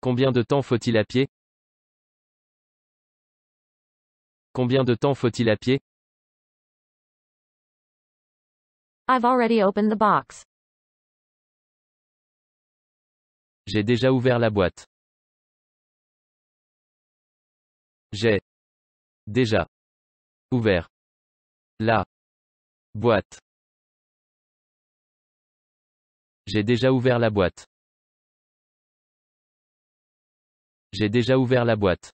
Combien de temps faut-il à pied Combien de temps faut-il à pied I've already opened the box. J'ai déjà ouvert la boîte. J'ai déjà ouvert la boîte. J'ai déjà ouvert la boîte. J'ai déjà ouvert la boîte.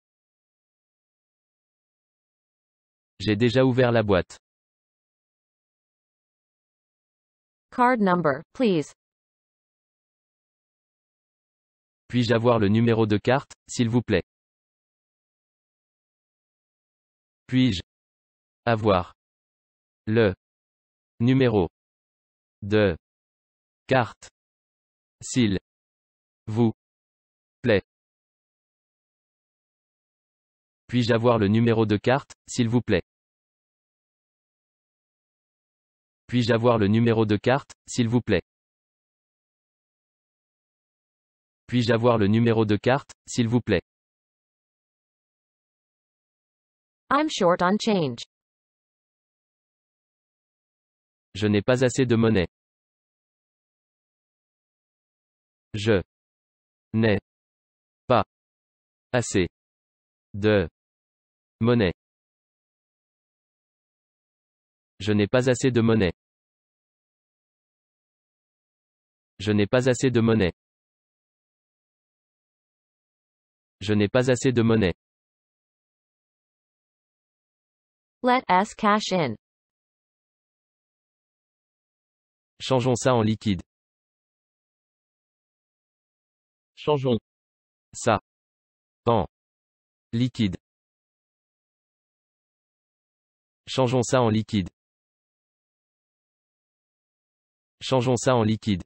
J'ai déjà ouvert la boîte. Card number, please. Puis-je avoir le numéro de carte, s'il vous plaît Puis-je avoir le numéro de carte s'il vous plaît Puis-je avoir le numéro de carte s'il vous plaît Puis-je avoir le numéro de carte s'il vous plaît Puis-je avoir le numéro de carte s'il vous plaît I'm short on change. Je n'ai pas assez de monnaie. Je n'ai pas assez de monnaie. Je n'ai pas assez de monnaie. Je n'ai pas assez de monnaie. Je n'ai pas assez de monnaie. Let cash in. Changeons ça en liquide. Changeons ça en liquide. Changeons ça en liquide. Changeons ça en liquide.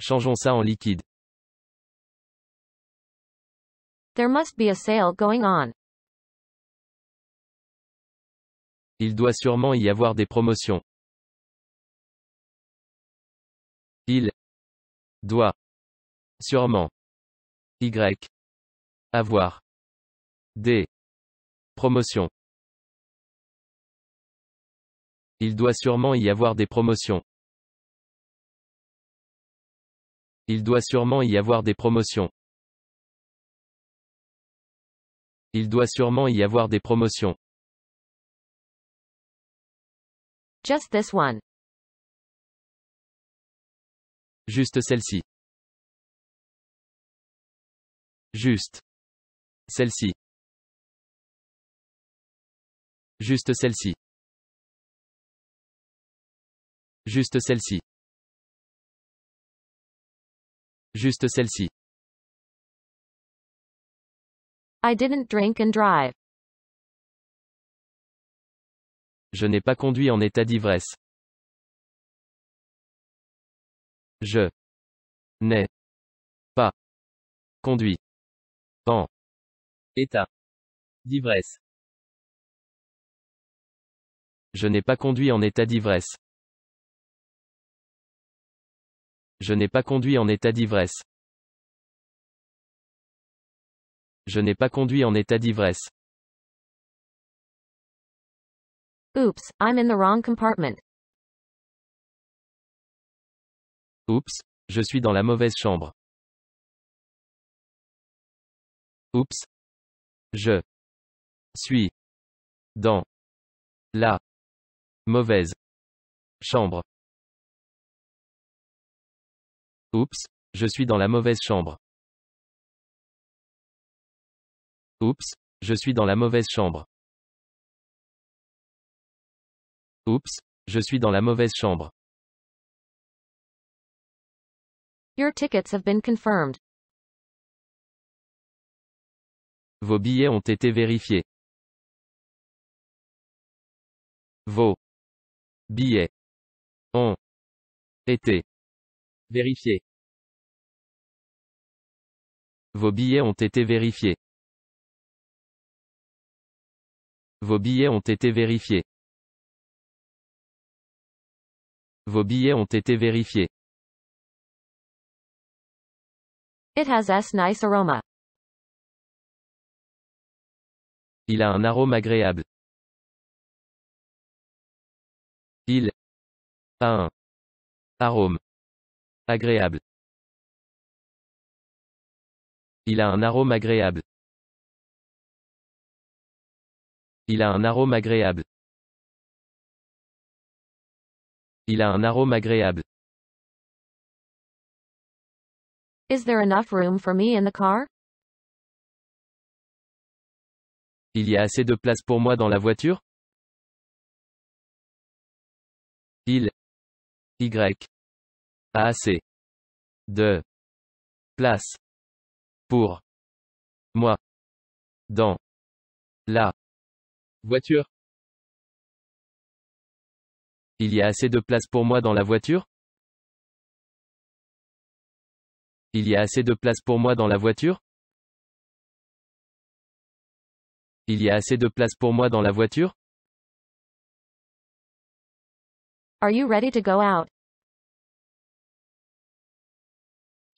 Changeons ça en liquide. There must be a sale going on. Il doit sûrement y avoir des promotions. Il doit sûrement y avoir des promotions. Il doit sûrement y avoir des promotions. Il doit sûrement y avoir des promotions. Il doit sûrement y avoir des promotions. Just this one. Juste celle-ci. Juste. Celle-ci. Juste celle-ci. Juste celle-ci. Juste celle-ci. I didn't drink and drive. Je n'ai pas conduit en état d'ivresse. Je n'ai pas conduit en état d'ivresse. Je n'ai pas conduit en état d'ivresse. Je n'ai pas conduit en état d'ivresse. Je n'ai pas conduit en état d'ivresse. Oops, I'm in the wrong compartment. Oops, je suis dans la mauvaise chambre. Oops. Je suis dans la mauvaise chambre. Oops, je suis dans la mauvaise chambre. Oups, je suis dans la mauvaise chambre. Oups, je suis dans la mauvaise chambre. Your tickets have been confirmed. Vos billets ont été vérifiés. Vos billets ont été vérifiés. Vos billets ont été vérifiés. Vos billets ont été vérifiés. Vos billets ont été vérifiés. It has a nice aroma. Il a un arôme agréable. Il a un arôme agréable. Il a un arôme agréable. Il a un arôme agréable. Il a un arôme agréable. Is there enough room for me in the car? Il y a assez de place pour moi dans la voiture? Il y a assez de place pour moi dans la voiture. Il y a assez de place pour moi dans la voiture Il y a assez de place pour moi dans la voiture Il y a assez de place pour moi dans la voiture Are you ready to go out?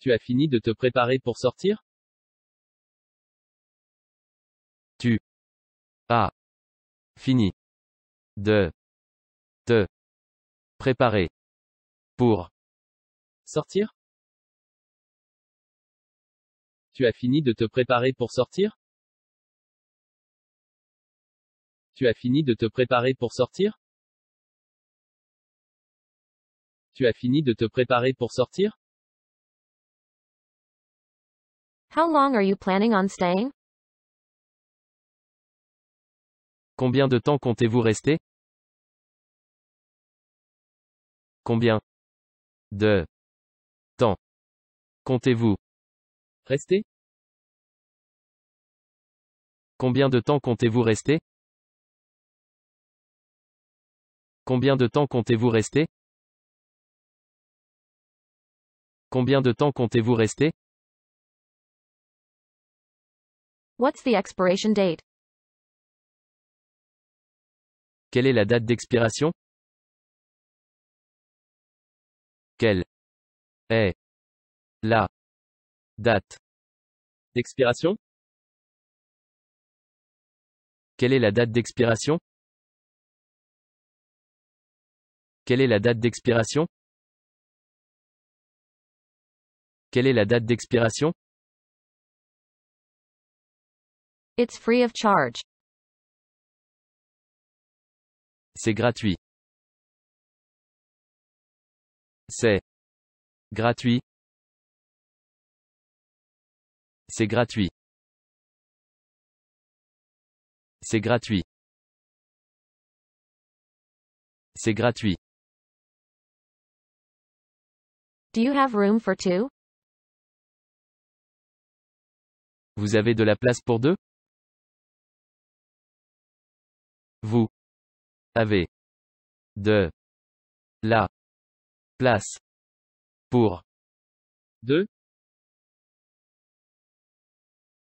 Tu as fini de te préparer pour sortir Tu as ah. fini de te Préparer. Pour. Sortir Tu as fini de te préparer pour sortir Tu as fini de te préparer pour sortir Tu as fini de te préparer pour sortir How long are you planning on staying Combien de temps comptez-vous rester Combien de temps comptez-vous rester Combien de temps comptez-vous rester Combien de temps comptez-vous rester Combien de temps comptez-vous rester What's the expiration date Quelle est la date d'expiration est la date d'expiration Quelle est la date d'expiration Quelle est la date d'expiration Quelle est la date d'expiration It's free of charge. C'est gratuit. C'est Gratuit. C'est gratuit. C'est gratuit. C'est gratuit. Do you have room for two? Vous avez de la place pour deux? Vous avez de la place pour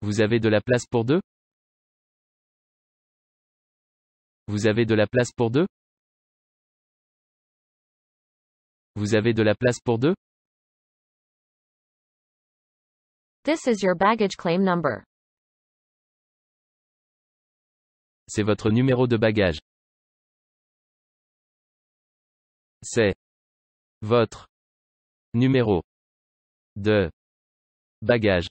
Vous avez de la place pour deux Vous avez de la place pour deux Vous avez de la place pour deux This is your baggage claim number. C'est votre numéro de bagage. C'est votre Numéro de bagage.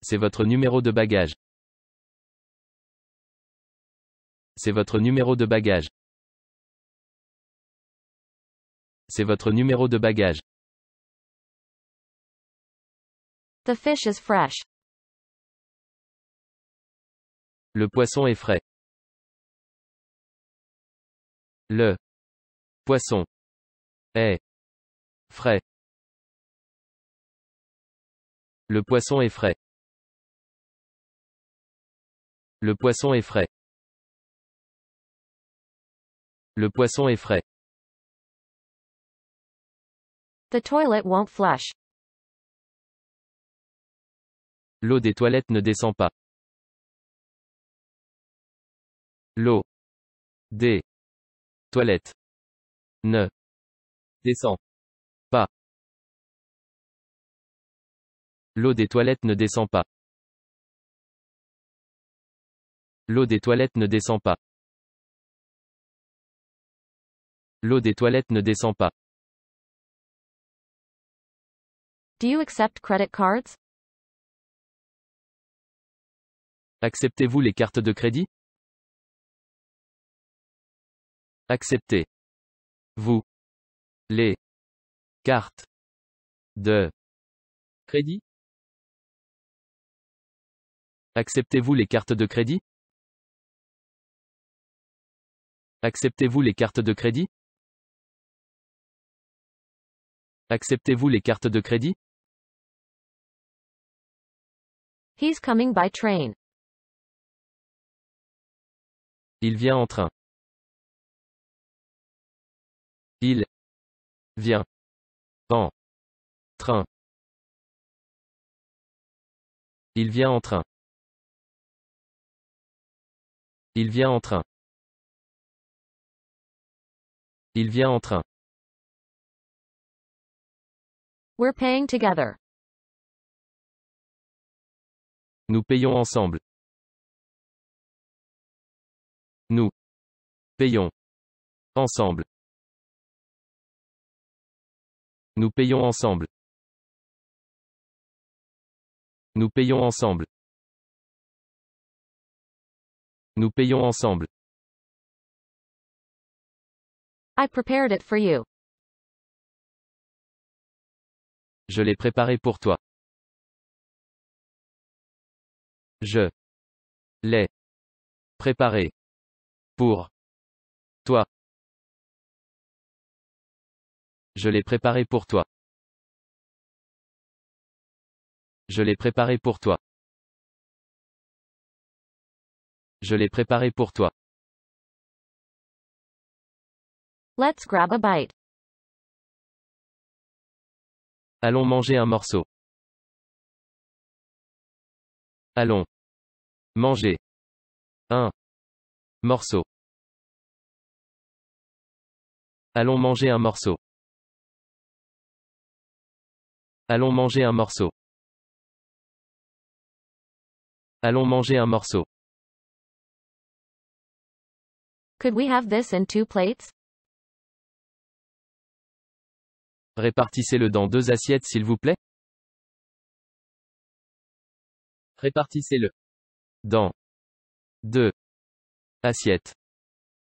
C'est votre numéro de bagage. C'est votre numéro de bagage. C'est votre numéro de bagage. The fish is fresh. Le poisson est frais. Le poisson est frais. Le poisson est frais. Le poisson est frais. Le poisson est frais. The toilet won't flush. L'eau des toilettes ne descend pas. L'eau des toilettes ne Descend Pas. L'eau des toilettes ne descend pas. L'eau des toilettes ne descend pas. L'eau des toilettes ne descend pas. Do you accept credit cards? Acceptez-vous les cartes de crédit? Acceptez. Vous les cartes de crédit Acceptez-vous les cartes de crédit Acceptez-vous les cartes de crédit Acceptez-vous les cartes de crédit He's coming by train. Il vient en train. Il vient En. Train. Il vient en train. Il vient en train. Il vient en train. We're paying together. Nous payons ensemble. Nous payons ensemble. Nous payons ensemble. Nous payons ensemble. Nous payons ensemble. I prepared it for you. Je l'ai préparé pour toi. Je l'ai préparé pour toi. Je l'ai préparé pour toi. Je l'ai préparé pour toi. Je l'ai préparé pour toi. Let's grab a bite. Allons manger un morceau. Allons. Manger. Un. Morceau. Allons manger un morceau. Allons manger un morceau. Allons manger un morceau. Could we have this in two plates? Répartissez-le dans deux assiettes s'il vous plaît. Répartissez-le dans deux assiettes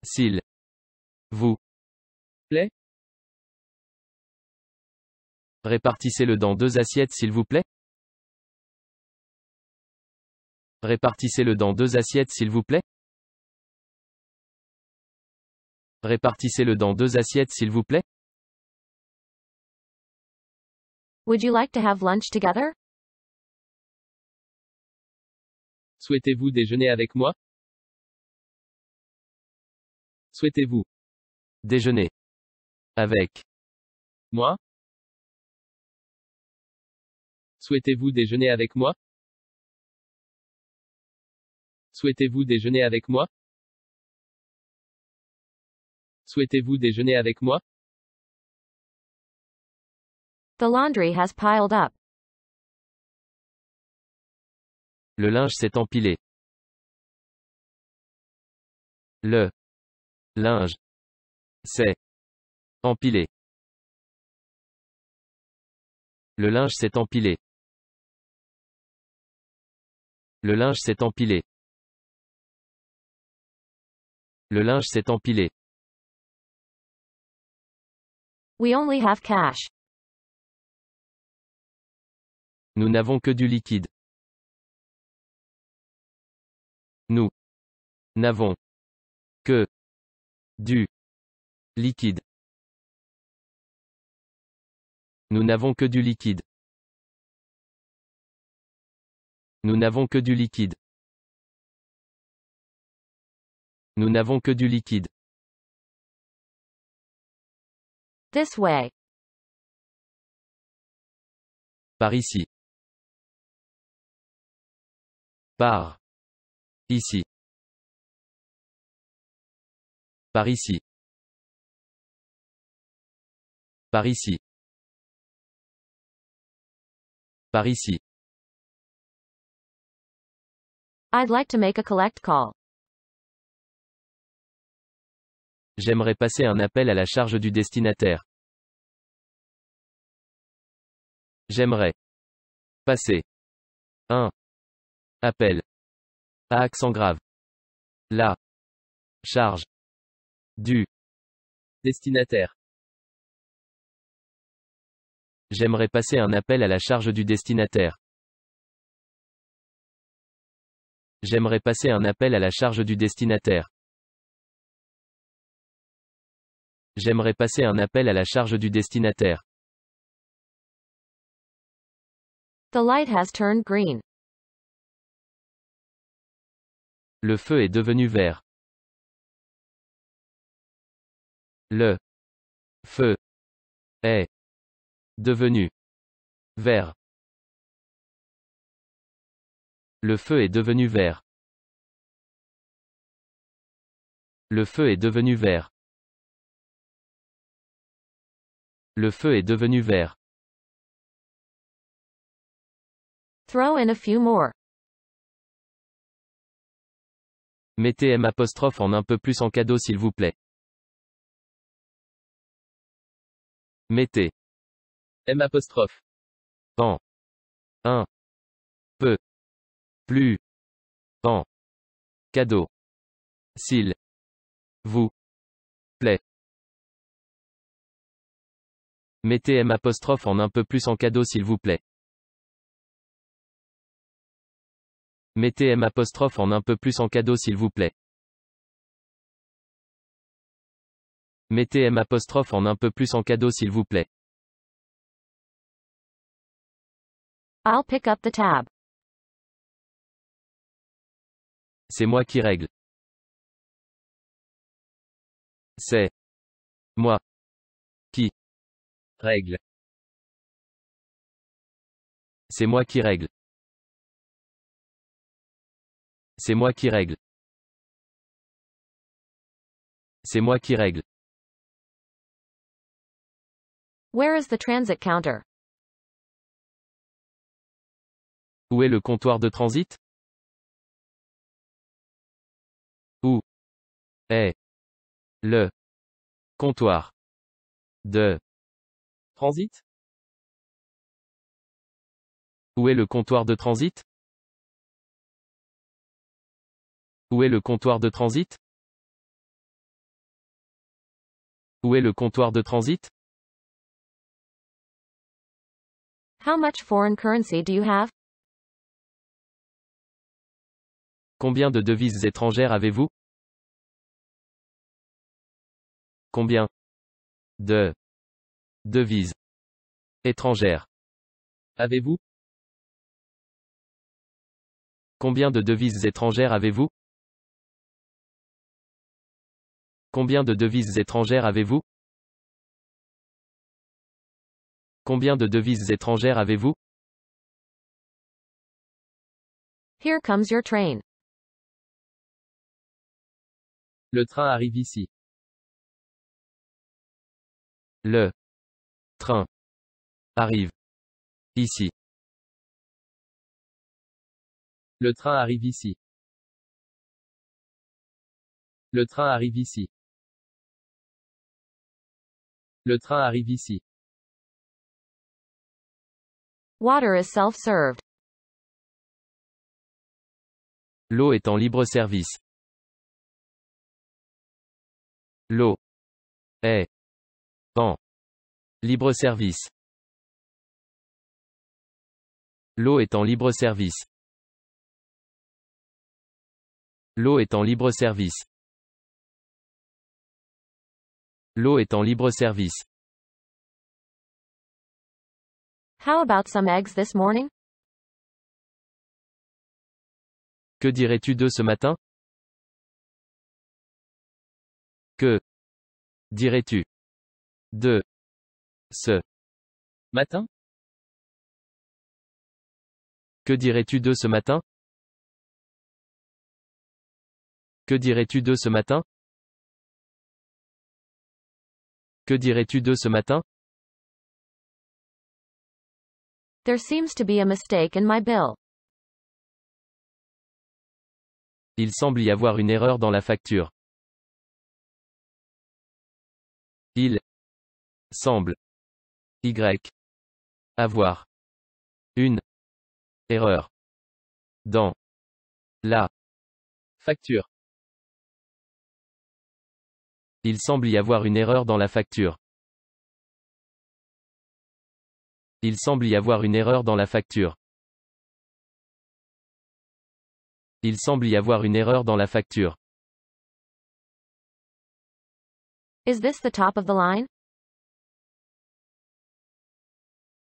s'il vous plaît. Répartissez-le dans deux assiettes s'il vous plaît. Répartissez-le dans deux assiettes s'il vous plaît. Répartissez-le dans deux assiettes s'il vous plaît. Would you like to have lunch together? Souhaitez-vous déjeuner avec moi? Souhaitez-vous déjeuner avec moi? Souhaitez-vous déjeuner avec moi Souhaitez-vous déjeuner avec moi Souhaitez-vous déjeuner avec moi The laundry has piled up. Le linge s'est empilé. Le linge s'est empilé. Le linge s'est empilé. Le linge s'est empilé. Le linge s'est empilé. We only have cash. Nous n'avons que du liquide. Nous n'avons que du liquide. Nous n'avons que du liquide. Nous n'avons que du liquide. Nous n'avons que du liquide. This way. Par ici. Par. Ici. Par ici. Par ici. Par ici. I'd like to make a collect call. J'aimerais passer un appel à la charge du destinataire. J'aimerais passer un appel à accent grave. La charge du destinataire. J'aimerais passer un appel à la charge du destinataire. j'aimerais passer un appel à la charge du destinataire. J'aimerais passer un appel à la charge du destinataire. The light has turned green. Le feu est devenu vert. Le feu est devenu vert. Le feu est devenu vert. Le feu est devenu vert. Le feu est devenu vert. Throw in a few more. Mettez M apostrophe en un peu plus en cadeau s'il vous plaît. Mettez M apostrophe en un plus en cadeau s'il vous plaît. Mettez M apostrophe en un peu plus en cadeau s'il vous plaît. Mettez M apostrophe en un peu plus en cadeau s'il vous plaît. Mettez M apostrophe en un peu plus en cadeau s'il vous plaît. I'll pick up the tab. C'est moi qui règle. C'est moi qui règle. C'est moi qui règle. C'est moi qui règle. C'est moi qui règle. Where is the transit counter? Où est le comptoir de transit? est le comptoir de transit Où est le comptoir de transit Où est le comptoir de transit Où est le comptoir de transit How much foreign currency do you have Combien de devises étrangères avez-vous Combien de devises étrangères avez-vous Combien de devises étrangères avez-vous Combien de devises étrangères avez-vous Combien de devises étrangères avez-vous Here comes your train. Le train arrive ici. Le train arrive ici. Le train arrive ici. Le train arrive ici. Le train arrive ici. Water is self-served. L'eau est en libre service. L'eau est en libre service. L'eau est en libre service. L'eau est en libre service. L'eau est en libre service. How about some eggs this morning? Que dirais-tu de ce matin? Que dirais-tu de ce matin Que dirais-tu de ce matin Que dirais-tu de ce matin Que dirais-tu de ce matin There seems to be a mistake in my bill. Il semble y avoir une erreur dans la facture. Il semble y avoir une erreur dans la facture. Il semble y avoir une erreur dans la facture. Il semble y avoir une erreur dans la facture. Il semble y avoir une erreur dans la facture. Is this the top of the line?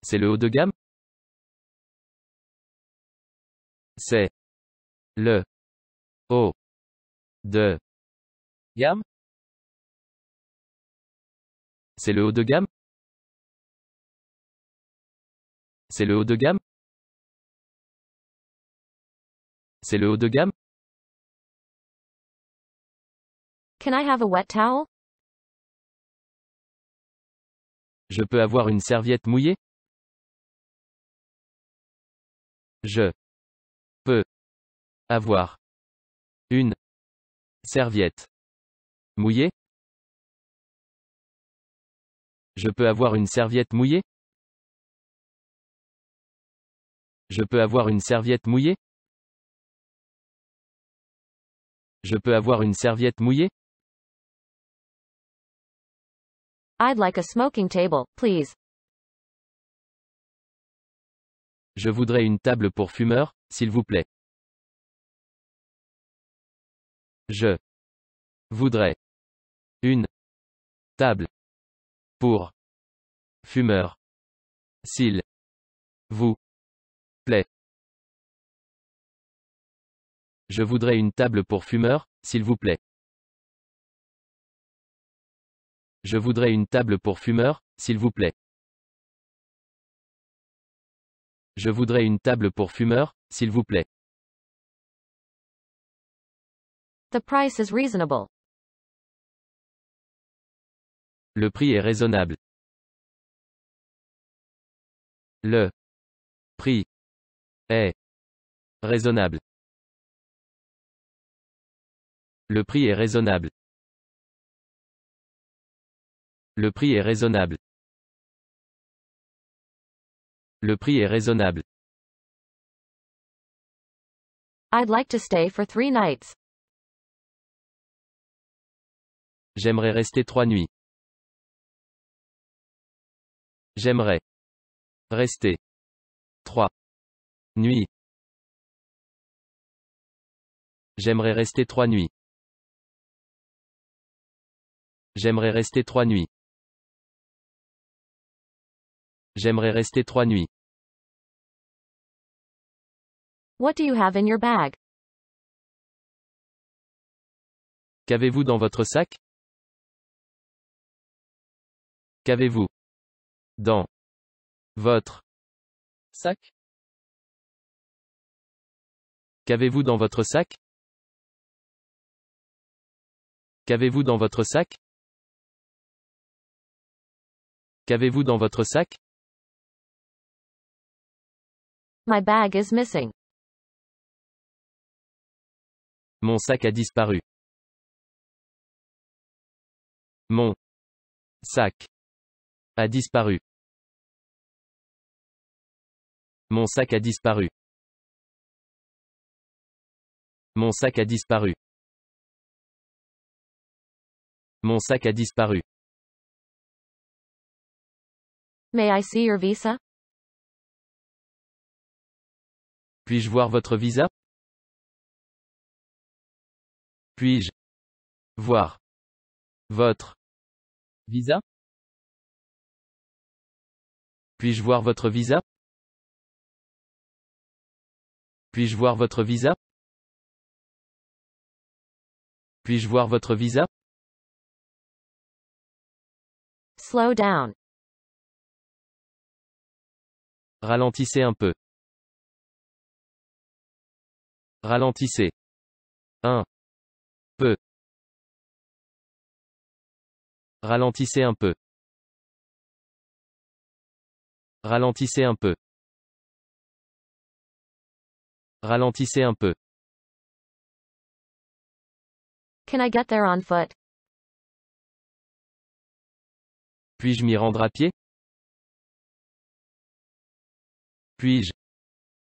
C'est le haut de gamme C'est le haut de gamme C'est le haut de gamme C'est le haut de gamme C'est le haut de gamme Can I have a wet towel Je peux avoir une serviette mouillée Je peux avoir une serviette mouillée Je peux avoir une serviette mouillée Je peux avoir une serviette mouillée Je peux avoir une serviette mouillée I'd like a smoking table, please. Je voudrais une table pour fumeurs, s'il vous plaît. Je voudrais une table pour fumeurs, s'il vous plaît. Je voudrais une table pour fumeurs, s'il vous plaît. Je voudrais une table pour fumeurs, s'il vous plaît. Je voudrais une table pour fumeurs, s'il vous plaît. Le prix est raisonnable. Le prix est raisonnable. Le prix est raisonnable. Le prix est raisonnable. Le prix est raisonnable. I'd like to stay for three nights. J'aimerais rester trois nuits. J'aimerais rester trois nuits. J'aimerais rester trois nuits. J'aimerais rester trois nuits. J'aimerais rester trois nuits. What do you have in your bag? Qu'avez-vous dans votre sac? Qu'avez-vous dans votre sac? Qu'avez-vous dans votre sac? Qu'avez-vous dans votre sac? Qu'avez-vous dans votre sac? My bag is missing. Mon sac a disparu. Mon sac a disparu. Mon sac a disparu. Mon sac a disparu. Mon sac a disparu. May I see your visa? Puis-je voir votre visa Puis-je voir votre visa Puis-je voir votre visa Puis-je voir votre visa Puis-je voir votre visa Slow down. Ralentissez un peu. Ralentissez. un Peu. Ralentissez un peu. Ralentissez un peu. Ralentissez un peu. Can I get there on foot? Puis-je m'y rendre à pied? Puis-je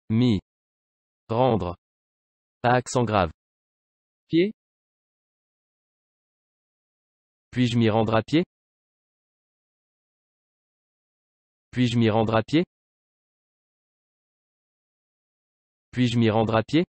m'y rendre à accent grave. Pied Puis-je m'y rendre à pied Puis-je m'y rendre à pied Puis-je m'y rendre à pied